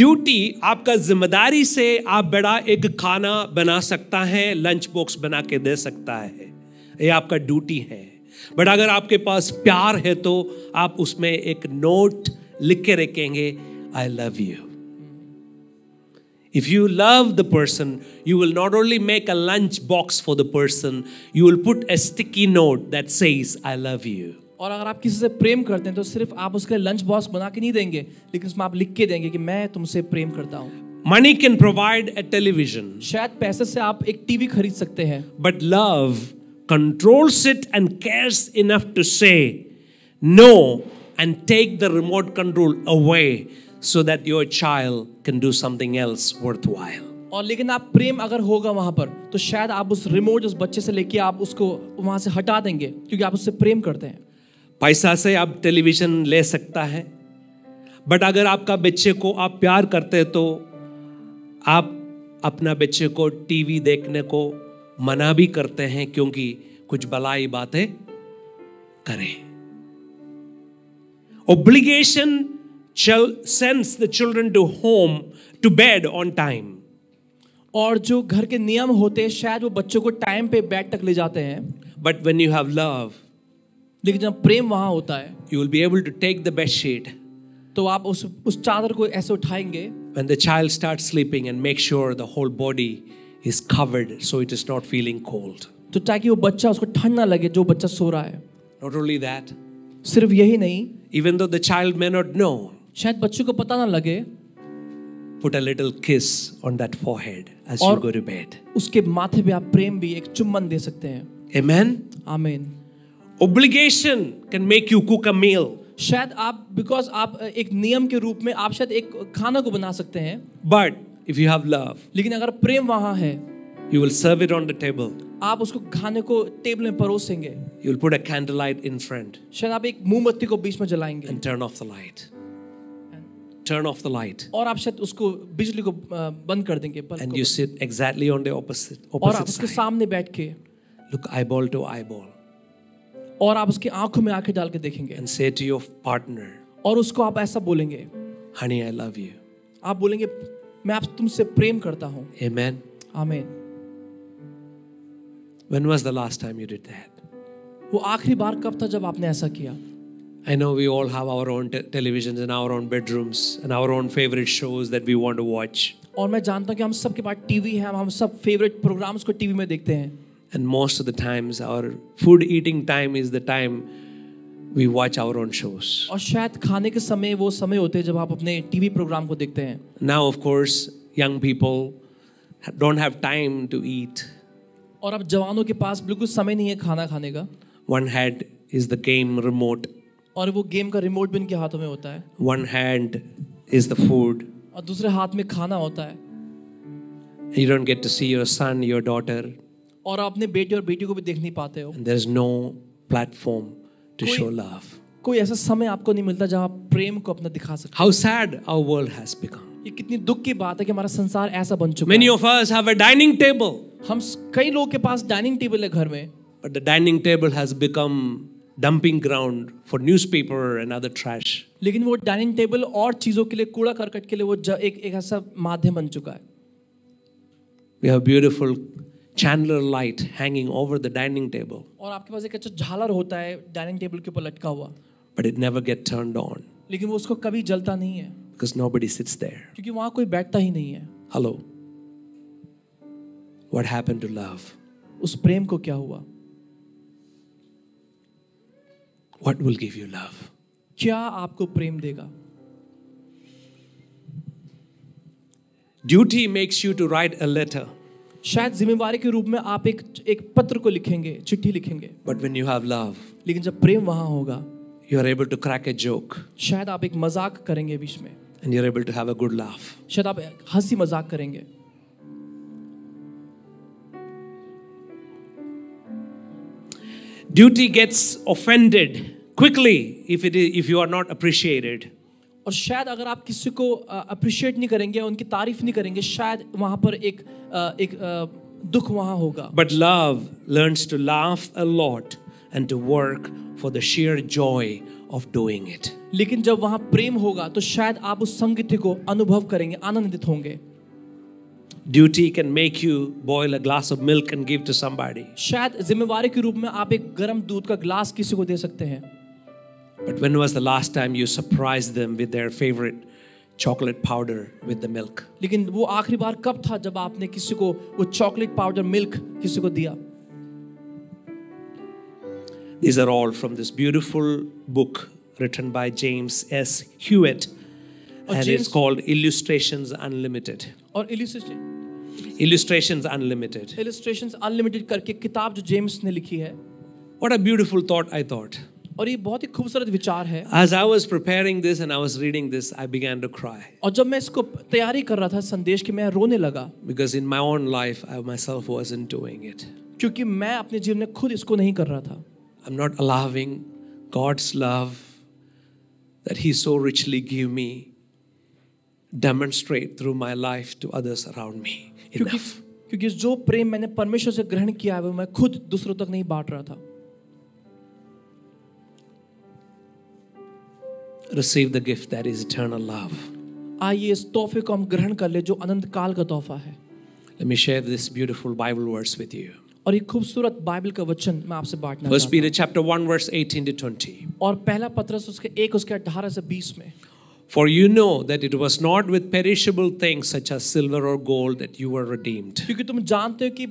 Speaker 1: ड्यूटी आपका जिम्मेदारी से आप बड़ा एक खाना बना सकता है लंच बॉक्स बना के दे सकता है ये आपका ड्यूटी है बट अगर आपके पास प्यार है तो आप उसमें एक नोट लिख के रखेंगे I love you if you love the person you will not only make a lunch box for the person you will put a sticky note that save you
Speaker 2: और अगर आप किसी से प्रेम करते हैं तो सिर्फ आप उसके लंच बॉक्स बना के नहीं देंगे लेकिन उसमें
Speaker 1: आप लिख के देंगे कि मैं तुमसे प्रेम करता हूँ money can provide a television शायद पैसे से आप एक टीवी खरीद सकते हैं but love controls it and cares enough to say no and take the remote control away so that your child can do something else while
Speaker 2: और लेकिन आप प्रेम अगर होगा वहां पर तो शायद आप उस रिमोट उस बच्चे से लेके आप उसको वहां से हटा देंगे क्योंकि आप उससे प्रेम करते हैं
Speaker 1: पैसा से आप टेलीविज़न ले सकता है बट अगर आपका बच्चे को आप प्यार करते हैं तो आप अपना बच्चे को टीवी देखने को मना भी करते हैं क्योंकि कुछ भलाई बातें करें ओब्लिगेशन चल sends the children to home to bed on time और जो घर के नियम होते हैं शायद वो बच्चों को टाइम पे बेड तक ले जाते हैं but when you have love
Speaker 2: लेकिन जब प्रेम वहाँ होता है
Speaker 1: you will be able to take the best sheet
Speaker 2: तो आप उस उस चादर को ऐसे उठाएंगे
Speaker 1: when the child starts sleeping and make sure the whole body is covered so it is not feeling cold
Speaker 2: तो ताकि वो बच्चा उसको ठंड ना लगे जो बच्चा सो रहा है
Speaker 1: not only that
Speaker 2: सिर्फ यही नहीं
Speaker 1: even though the child may not know शायद बच्चे को पता ना लगे put a little kiss on that forehead as you go to bed
Speaker 2: उसके माथे पे आप प्रेम भी एक चुम्बन दे सकते हैं
Speaker 1: amen amen obligation can make you cook a meal
Speaker 2: शायद आप बिकॉज आप एक नियम के रूप में आप शायद एक खाना को बना सकते हैं
Speaker 1: but if you have love लेकिन अगर प्रेम वहां है you will serve it on the table
Speaker 2: आप उसको खाने को टेबल में परोसेंगे you
Speaker 1: will put a candle light in front शायद आप एक मोमबत्ती को बीच में जलाएंगे and turn off the light turn off the light
Speaker 2: और आप शायद उसको बिजली को बंद कर देंगे and
Speaker 1: you sit exactly on the opposite opposite और आप उसके
Speaker 2: सामने बैठ के
Speaker 1: look eyeball to eyeball
Speaker 2: और आप उसकी आंखों में आंखें डाल के देखेंगे एंड से टू योर
Speaker 1: पार्टनर
Speaker 2: और उसको आप ऐसा बोलेंगे हनी आई लव यू आप बोलेंगे मैं आप तुमसे प्रेम करता हूं amen amen
Speaker 1: when was the last time you did that
Speaker 2: वो आखिरी बार कब था जब आपने ऐसा किया
Speaker 1: I know we all have our own te- televisions and our own bedrooms and our own favorite shows that we want to watch.
Speaker 2: और मैं जानता हूँ कि हम सब के पास टीवी है हम सब
Speaker 1: फेवरेट प्रोग्राम्स को टीवी में देखते हैं And most of the times, our food eating time is the time we watch our own shows.
Speaker 2: और शायद खाने के समय वो समय होते हैं जब आप अपने
Speaker 1: टीवी प्रोग्राम को देखते हैं. Now, of course, young people don't have time to eat.
Speaker 2: और अब जवानों के पास बिल्कुल समय नहीं है खाना खाने का.
Speaker 1: One hand is the game remote.
Speaker 2: और वो गेम का रिमोट भी उनके हाथों में होता है.
Speaker 1: One hand is the food.
Speaker 2: और दूसरे हाथ में खाना होता है.
Speaker 1: You don't get to see your son, your daughter.
Speaker 2: और आपने बेटे और बेटी को भी देख नहीं पाते हो
Speaker 1: there is no platform to show love
Speaker 2: कोई ऐसा समय आपको नहीं मिलता जहां आप प्रेम को अपना दिखा सकते
Speaker 1: how sad our world has become
Speaker 2: ये कितनी दुख की बात है कि हमारा संसार ऐसा बन चुका है many
Speaker 1: of us have a dining table
Speaker 2: हम कई लोगों के पास डाइनिंग टेबल है घर में
Speaker 1: but the dining table has become dumping ground for newspaper and other trash
Speaker 2: लेकिन वो डाइनिंग टेबल और चीजों के लिए कूड़ा करकट के लिए वो एक एक ऐसा माध्यम बन चुका है
Speaker 1: we have beautiful chandler light hanging over the dining table.
Speaker 2: और आपके पास एक अच्छा झालर होता है डाइनिंग टेबल के ऊपर लटका हुआ.
Speaker 1: But it never get turned on.
Speaker 2: लेकिन वो उसको कभी जलता नहीं है.
Speaker 1: Because nobody sits there.
Speaker 2: क्योंकि वहाँ कोई बैठता ही नहीं है.
Speaker 1: Hello. What happened to love?
Speaker 2: उस प्रेम को क्या हुआ?
Speaker 1: What will give you love?
Speaker 2: क्या आपको प्रेम देगा?
Speaker 1: Duty makes you to write a letter.
Speaker 2: शायद जिम्मेवारी के रूप में आप एक एक पत्र को लिखेंगे चिट्ठी लिखेंगे
Speaker 1: but when you have love लेकिन जब प्रेम वहां होगा you are able to crack a joke
Speaker 2: शायद आप एक मजाक करेंगे बीच में
Speaker 1: and you are able to have a good laugh
Speaker 2: शायद आप हंसी मजाक करेंगे
Speaker 1: duty gets offended quickly if it if you are not appreciated
Speaker 2: और शायद अगर आप किसी को अप्रिशिएट नहीं करेंगे उनकी तारीफ नहीं करेंगे शायद वहां पर एक एक दुख वहां होगा
Speaker 1: but love learns to laugh a lot and to work for the share joy of doing it
Speaker 2: लेकिन जब वहां प्रेम होगा तो शायद आप उस संगति को अनुभव करेंगे आनंदित होंगे
Speaker 1: duty can make you boil a glass of milk and give to somebody
Speaker 2: शायद जिम्मेवारी के रूप में आप एक गर्म दूध का ग्लास किसी को दे सकते हैं
Speaker 1: But when was the last time you surprised them with their favorite chocolate powder with the milk?
Speaker 2: लेकिन वो आखिरी बार कब था जब आपने किसी को वो चॉकलेट पाउडर मिल्क किसी को दिया?
Speaker 1: These are all from this beautiful book written by James S. Hewitt, and James, it's called Illustrations Unlimited.
Speaker 2: और illustration.
Speaker 1: Illustrations Unlimited.
Speaker 2: Illustrations Unlimited करके किताब जो जेम्स ने लिखी है.
Speaker 1: What a beautiful thought I thought.
Speaker 2: और ये बहुत ही खूबसूरत विचार है As
Speaker 1: I was preparing this and I was reading this, I began to cry.
Speaker 2: और जब मैं इसको तैयारी कर रहा था संदेश की मैं रोने लगा
Speaker 1: Because in my own life, I myself wasn't doing it.
Speaker 2: क्योंकि मैं अपने जीवन में खुद इसको नहीं कर रहा था
Speaker 1: I'm not allowing God's love that He so richly gave me demonstrate through my life to others around me. Enough. क्योंकि क्योंकि जो
Speaker 2: प्रेम मैंने परमेश्वर से ग्रहण किया है वो मैं खुद दूसरों तक नहीं बांट रहा था
Speaker 1: receive the gift that is eternal love.
Speaker 2: आइए इस तोहफे को हम ग्रहण कर ले जो अनंत काल का तोहफा है
Speaker 1: Let me share this beautiful Bible verse with you.
Speaker 2: और ये खूबसूरत बाइबल का वचन मैं आपसे बांटना First
Speaker 1: Peter chapter 1 verse 18 to 20.
Speaker 2: और पहला पत्रस उसके 1 उसके 18 से 20 में
Speaker 1: For you know that it was not with perishable things such as silver or gold that you were redeemed.
Speaker 2: क्योंकि तुम जानते
Speaker 1: हो कि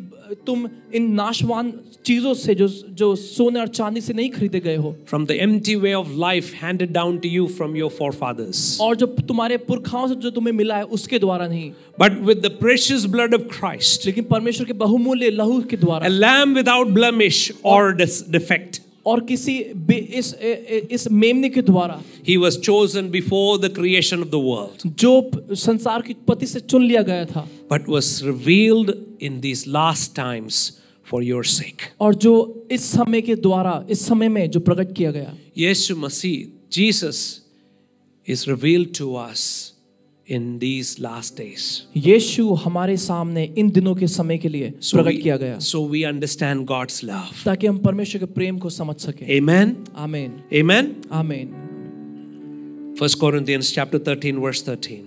Speaker 1: तुम इन नाशवान चीजों से जो जो सोने और चांदी से नहीं खरीदे गए हो. From the empty way of life handed down to you from your forefathers. और जो तुम्हारे पुरखाओं से जो तुम्हें मिला है उसके द्वारा नहीं. But with the precious blood of Christ. लेकिन परमेश्वर के बहुमूल्य लहू के द्वारा. A lamb without blemish or defect. और किसी
Speaker 2: इस इस मेमने के द्वारा
Speaker 1: he was chosen before the creation of the world
Speaker 2: जो संसार की उत्पत्ति से चुन लिया गया था
Speaker 1: but was revealed in these last times for your sake
Speaker 2: और जो इस समय के द्वारा इस समय में जो प्रकट किया गया
Speaker 1: Yeshu Masih Jesus is revealed to us in these last days
Speaker 2: Yeshu हमारे सामने इन दिनों के समय के लिए
Speaker 1: so प्रकट किया गया so we understand God's love
Speaker 2: ताकि हम परमेश्वर के प्रेम को समझ सके amen
Speaker 1: amen amen amen first Corinthians chapter 13 verse 13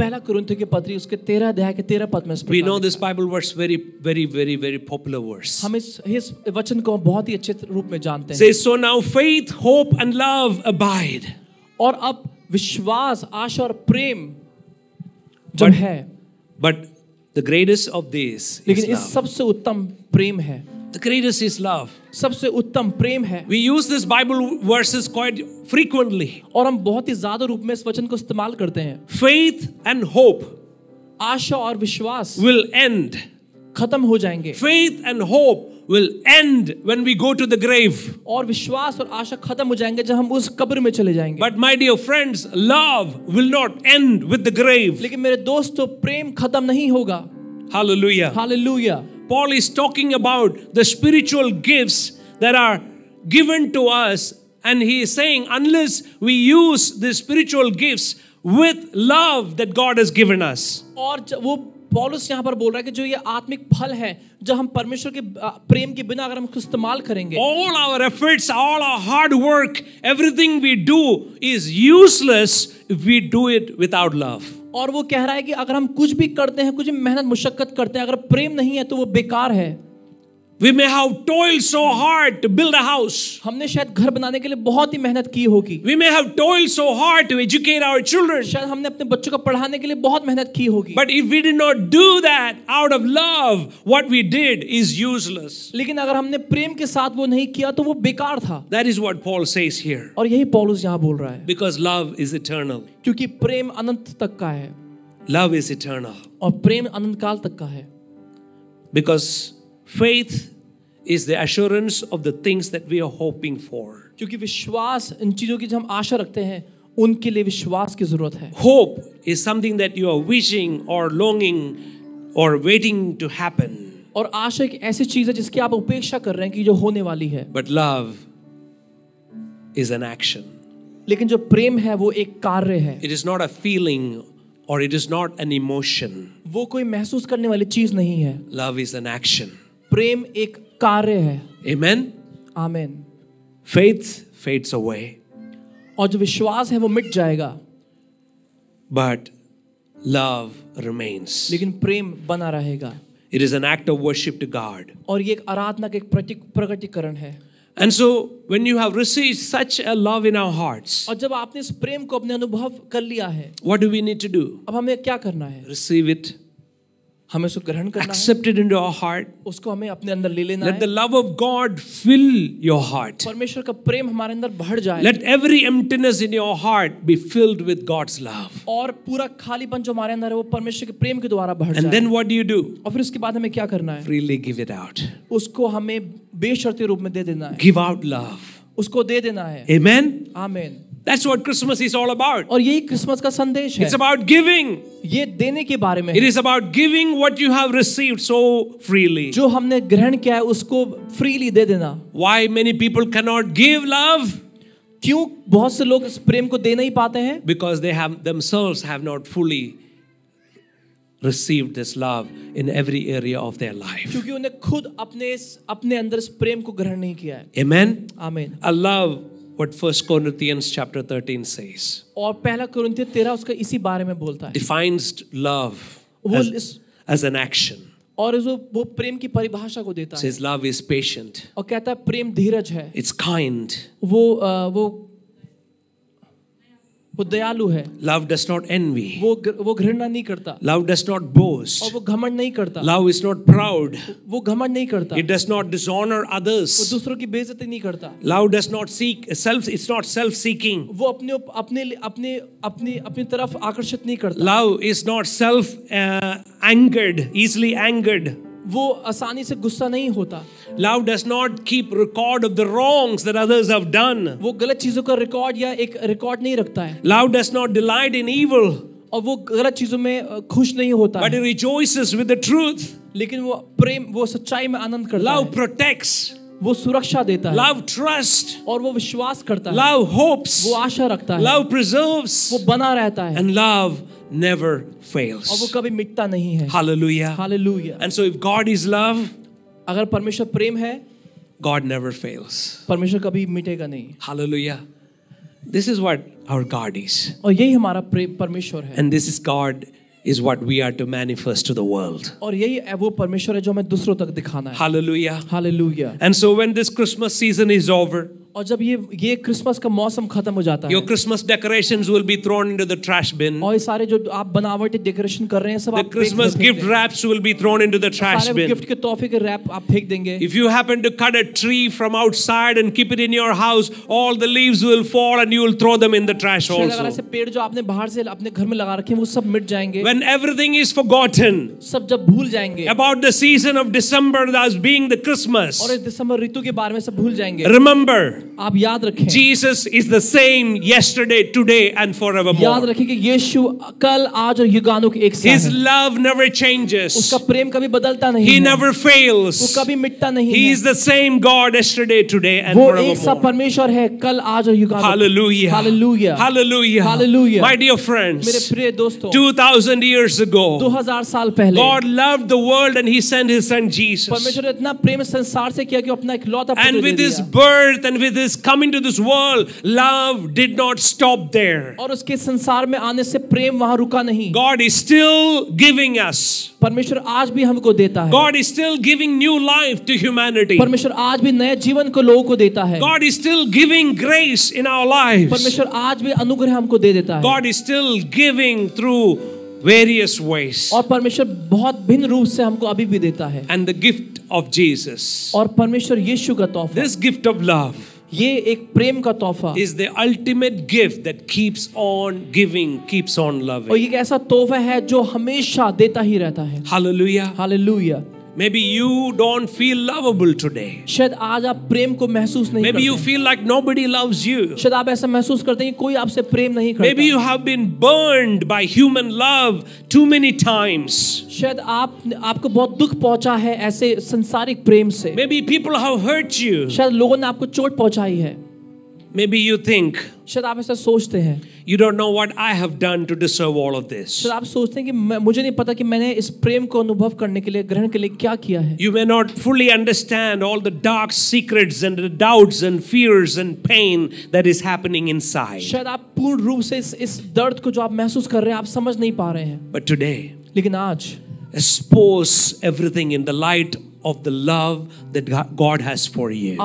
Speaker 2: पहला कुरुंथ के पत्री उसके तेरह अध्याय के तेरह पद में we know
Speaker 1: this Bible verse very very very very popular verse
Speaker 2: हम इस इस वचन को बहुत ही अच्छे रूप में जानते हैं so now faith hope and love abide और अब विश्वास आशा और प्रेम
Speaker 1: जब है but the greatest of this लेकिन इस
Speaker 2: सबसे उत्तम प्रेम है The greatest is love. सबसे उत्तम प्रेम है We use this
Speaker 1: Bible verses quite frequently. और हम बहुत ही ज्यादा रूप में इस वचन को इस्तेमाल करते हैं Faith and hope. आशा और विश्वास will end. खत्म हो जाएंगे Faith and hope will end when we go to the grave और vishwas और आशा खत्म हो जाएंगे जब हम उस कब्र में चले जाएंगे. but my dear friends love will not end with the grave लेकिन मेरे दोस्तों प्रेम खत्म नहीं होगा. hallelujah hallelujah paul is talking about the spiritual gifts that are given to us and he is saying unless we use the spiritual gifts with love that god has given us
Speaker 2: और वो polish यहाँ पर बोल रहा है कि जो ये आत्मिक फल है जो हम परमेश्वर के प्रेम के बिना अगर हम उसको इस्तेमाल करेंगे
Speaker 1: all our efforts all our hard work everything we do is useless we do it without love
Speaker 2: और वो कह रहा है कि अगर हम कुछ भी करते हैं कुछ भी मेहनत मुशक्कत करते हैं अगर प्रेम नहीं है तो वो
Speaker 1: बेकार है We may have toiled so hard to build a house. हमने शायद घर बनाने के लिए बहुत ही मेहनत की होगी. We may have toiled so hard to educate our children. शायद हमने अपने बच्चों को पढ़ाने के लिए बहुत मेहनत की होगी. But if we did not do that out of love, what we did is useless.
Speaker 2: लेकिन अगर हमने प्रेम के साथ वो नहीं किया तो वो बेकार था. That is
Speaker 1: what Paul says here. और यही पॉलस यहाँ बोल रहा है. Because love is eternal.
Speaker 2: क्योंकि प्रेम अनंत तक का है.
Speaker 1: Love is eternal.
Speaker 2: और प्रेम अनंत काल तक का है.
Speaker 1: Because Faith is the assurance of the things that we are hoping for.
Speaker 2: क्योंकि विश्वास इन चीजों की जो हम आशा रखते हैं उनके लिए विश्वास की जरूरत है
Speaker 1: hope is something that you are wishing और लॉन्गिंग और वेटिंग टू हैपन
Speaker 2: और आशा एक ऐसी चीज है जिसकी आप उपेक्षा कर रहे हैं कि जो होने वाली है
Speaker 1: but love is an action
Speaker 2: लेकिन जो प्रेम है वो एक कार्य है
Speaker 1: it is not a feeling और it is not an emotion वो कोई महसूस करने वाली चीज नहीं है लव इज एन एक्शन प्रेम एक कार्य है Amen. Amen. Faith fades away.
Speaker 2: और जो विश्वास है वो मिट जाएगा
Speaker 1: बट लव रिमेन्स लेकिन प्रेम
Speaker 2: बना रहेगा
Speaker 1: it is an act of worship to God
Speaker 2: और ये एक आराधना का एक प्रकटीकरण है
Speaker 1: And so when you have received such a love in our hearts और जब आपने इस प्रेम को अपने अनुभव कर लिया है what do we need to do अब हमें क्या करना है receive it हमें उसको ग्रहण करना accepted into our heart
Speaker 2: उसको हमें अपने
Speaker 1: अंदर ले लेना let the love of god fill your heart परमेश्वर का प्रेम
Speaker 2: हमारे अंदर भर जाए let every
Speaker 1: emptiness in your heart be filled with god's love
Speaker 2: और पूरा खालीपन जो हमारे अंदर है वो परमेश्वर के प्रेम के द्वारा भर जाए and then what do you do और फिर उसके बाद हमें क्या करना है
Speaker 1: freely give it out
Speaker 2: उसको हमें बेशर्ती रूप में दे देना है give
Speaker 1: out love
Speaker 2: उसको दे देना है amen amen That's what Christmas is all about. और यही क्रिसमस का संदेश है. It's
Speaker 1: about giving. ये देने के बारे में. It is about giving what you have received so freely. जो हमने ग्रहण किया है उसको freely दे देना. Why many people cannot give love? क्यों बहुत से लोग इस प्रेम को दे नहीं पाते हैं? Because they have themselves have not fully received this love in every area of their life
Speaker 2: क्योंकि उन्हें खुद अपने अपने अंदर इस प्रेम को ग्रहण नहीं किया है
Speaker 1: amen amen a love what First Corinthians chapter 13 says.
Speaker 2: aur pehla corinthians 13 uska isi bare mein bolta hai
Speaker 1: Defines love as, इस, as an action.
Speaker 2: और जो वो प्रेम की परिभाषा को देता says, है. Says
Speaker 1: love is patient.
Speaker 2: और कहता है प्रेम धीरज है.
Speaker 1: It's kind. वो uh, वो वो दयालु है लव डस नॉट एनवी वो वो घृणा नहीं करता लव डस नॉट बोस्ट और वो घमंड नहीं करता लव इज नॉट प्राउड वो घमंड नहीं करता it does not dishonour others वो
Speaker 2: दूसरों की बेइज्जती नहीं
Speaker 1: करता love does not seek self it's not self seeking वो अपने अपने अपने अपने अपनी तरफ आकर्षित नहीं करता love is not self angered easily angered वो आसानी से गुस्सा नहीं होता love does not keep record of the wrongs that others have done वो गलत चीजों का रिकॉर्ड या एक रिकॉर्ड नहीं रखता है love does not delight in evil
Speaker 2: और वो गलत चीजों में खुश नहीं होता but he rejoices with the truth लेकिन वो प्रेम वो सच्चाई में आनंद करता लव प्रोटेक्ट्स वो सुरक्षा देता है लव ट्रस्ट और वो विश्वास करता है लव
Speaker 1: होप्स वो आशा रखता है लव प्रिजर्व्स वो बना रहता है एंड लव नेवर फेल्स और वो कभी मिटता नहीं है hallelujah hallelujah and so if God is
Speaker 2: love अगर परमेश्वर प्रेम है
Speaker 1: गॉड नेवर फेल्स
Speaker 2: परमेश्वर कभी मिटेगा नहीं.
Speaker 1: Hallelujah this is what our God is
Speaker 2: और यही हमारा परमेश्वर है. And
Speaker 1: this is God is what we are to manifest to the world. और Hallelujah. Hallelujah. And so when this Christmas season is over,
Speaker 2: और जब ये ये क्रिसमस का मौसम खत्म हो जाता है your
Speaker 1: Christmas decorations will be thrown into the trash bin और ये सारे
Speaker 2: जो आप बनावटी डेकोरेशन कर रहे हैं सब the Christmas gift
Speaker 1: wraps will be thrown into the trash bin gift
Speaker 2: के तोहफे के रैप आप फेंक देंगे if
Speaker 1: you happen to cut a tree from outside and keep it in your house all the leaves will fall and you will throw them in the trash also ऐसे
Speaker 2: पेड़ जो आपने बाहर से अपने घर में लगा रखे हैं वो सब मिट जाएंगे
Speaker 1: व्हेन एवरीथिंग इज फॉरगॉटन सब जब भूल जाएंगे about the season of December that's being the Christmas और इस
Speaker 2: दिसंबर ऋतु के बारे में सब भूल जाएंगे
Speaker 1: रिमेंबर आप याद रखें Jesus is the same yesterday, today and forevermore. याद रखें कि यीशु कल आज और युगानुक एक सा His love never changes. उसका प्रेम कभी बदलता नहीं He never fails. वो कभी मिटता नहीं He is the same God yesterday, today and वो forevermore. एक सा परमेश्वर है
Speaker 2: कल आज और युगानुक Hallelujah. Hallelujah.
Speaker 1: Hallelujah. Hallelujah. My dear friends. मेरे
Speaker 2: प्रिय दोस्तों 2000 years ago. 2000 साल पहले God
Speaker 1: loved the world and he sent his son Jesus. परमेश्वर
Speaker 2: ने इतना प्रेम संसार से किया कि अपना इकलौता पुत्र दे दिया. And with his
Speaker 1: birth with his coming to this world, love did not stop there. और उसके संसार में आने से प्रेम वहां रुका नहीं God is still giving us. परमेश्वर आज भी हमको देता है God is still giving new life to humanity. परमेश्वर आज भी नए जीवन को लोगों को देता है God is still giving grace in our lives. परमेश्वर आज भी अनुग्रह हमको दे देता है God is still giving through various ways. और परमेश्वर बहुत भिन्न रूप से हमको अभी भी देता है And the gift of Jesus. और परमेश्वर यीशु का तोहफा. This gift of love. ये एक प्रेम का तोहफा is the ultimate gift that keeps on giving keeps on love और ये एक
Speaker 2: ऐसा तोहफा है जो हमेशा देता ही रहता है hallelujah hallelujah
Speaker 1: Maybe you don't feel lovable today.
Speaker 2: शायद आज आप प्रेम को महसूस नहीं करते. Maybe you
Speaker 1: feel like nobody
Speaker 2: loves you. शायद आप ऐसा महसूस करते हैं कि कोई आपसे प्रेम नहीं करता. Maybe you have
Speaker 1: been burned by human love too many times.
Speaker 2: शायद आप आपको बहुत दुख पहुंचा है ऐसे संसारिक प्रेम से. Maybe people have hurt you. शायद लोगों ने आपको चोट पहुंचाई है.
Speaker 1: Maybe you think शायद आप ऐसा सोचते हैं You don't know what I have done to deserve all of this.
Speaker 2: शायद आप सोचते हैं कि मुझे नहीं पता कि मैंने इस प्रेम को अनुभव करने के लिए ग्रहण के लिए क्या किया है
Speaker 1: You may not fully understand all the dark secrets and the doubts and fears and pain that is happening inside. शायद
Speaker 2: आप पूर्ण रूप से इस, इस दर्द को जो आप महसूस कर रहे हैं आप समझ नहीं पा रहे हैं
Speaker 1: But today लेकिन आज expose everything in the light of the love that God has for you.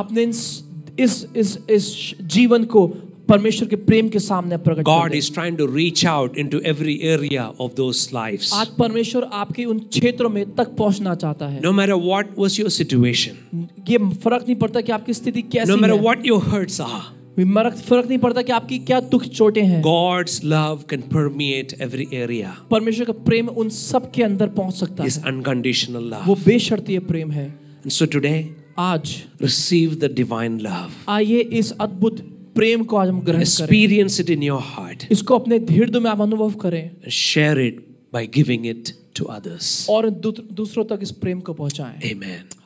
Speaker 1: इस इस इस
Speaker 2: जीवन को परमेश्वर के प्रेम के सामने प्रकट God is
Speaker 1: trying to reach out into every area of those lives आज
Speaker 2: परमेश्वर आपके उन क्षेत्रों में तक पहुंचना चाहता है
Speaker 1: no matter what was your situation
Speaker 2: ये फर्क नहीं पड़ता कि आपकी स्थिति क्या नो मेरा
Speaker 1: व्हाट योर हर्ट्स आर
Speaker 2: फर्क नहीं पड़ता कि आपकी क्या दुख चोटे हैं
Speaker 1: God's love can permeate every area
Speaker 2: परमेश्वर का प्रेम उन सब के अंदर पहुंच सकता है
Speaker 1: अनकंडीशनल लव वो
Speaker 2: बेशर्तीय प्रेम है
Speaker 1: सो टुडे आज रिसीव द डिवाइन लव
Speaker 2: आइए इस अद्भुत प्रेम को आज हम ग्रहण करें experience
Speaker 1: it in your heart इसको अपने हृदय में आप अनुभव करें share it by giving it to others और
Speaker 2: दूसरों तक इस प्रेम को पहुंचाएं
Speaker 1: आमेन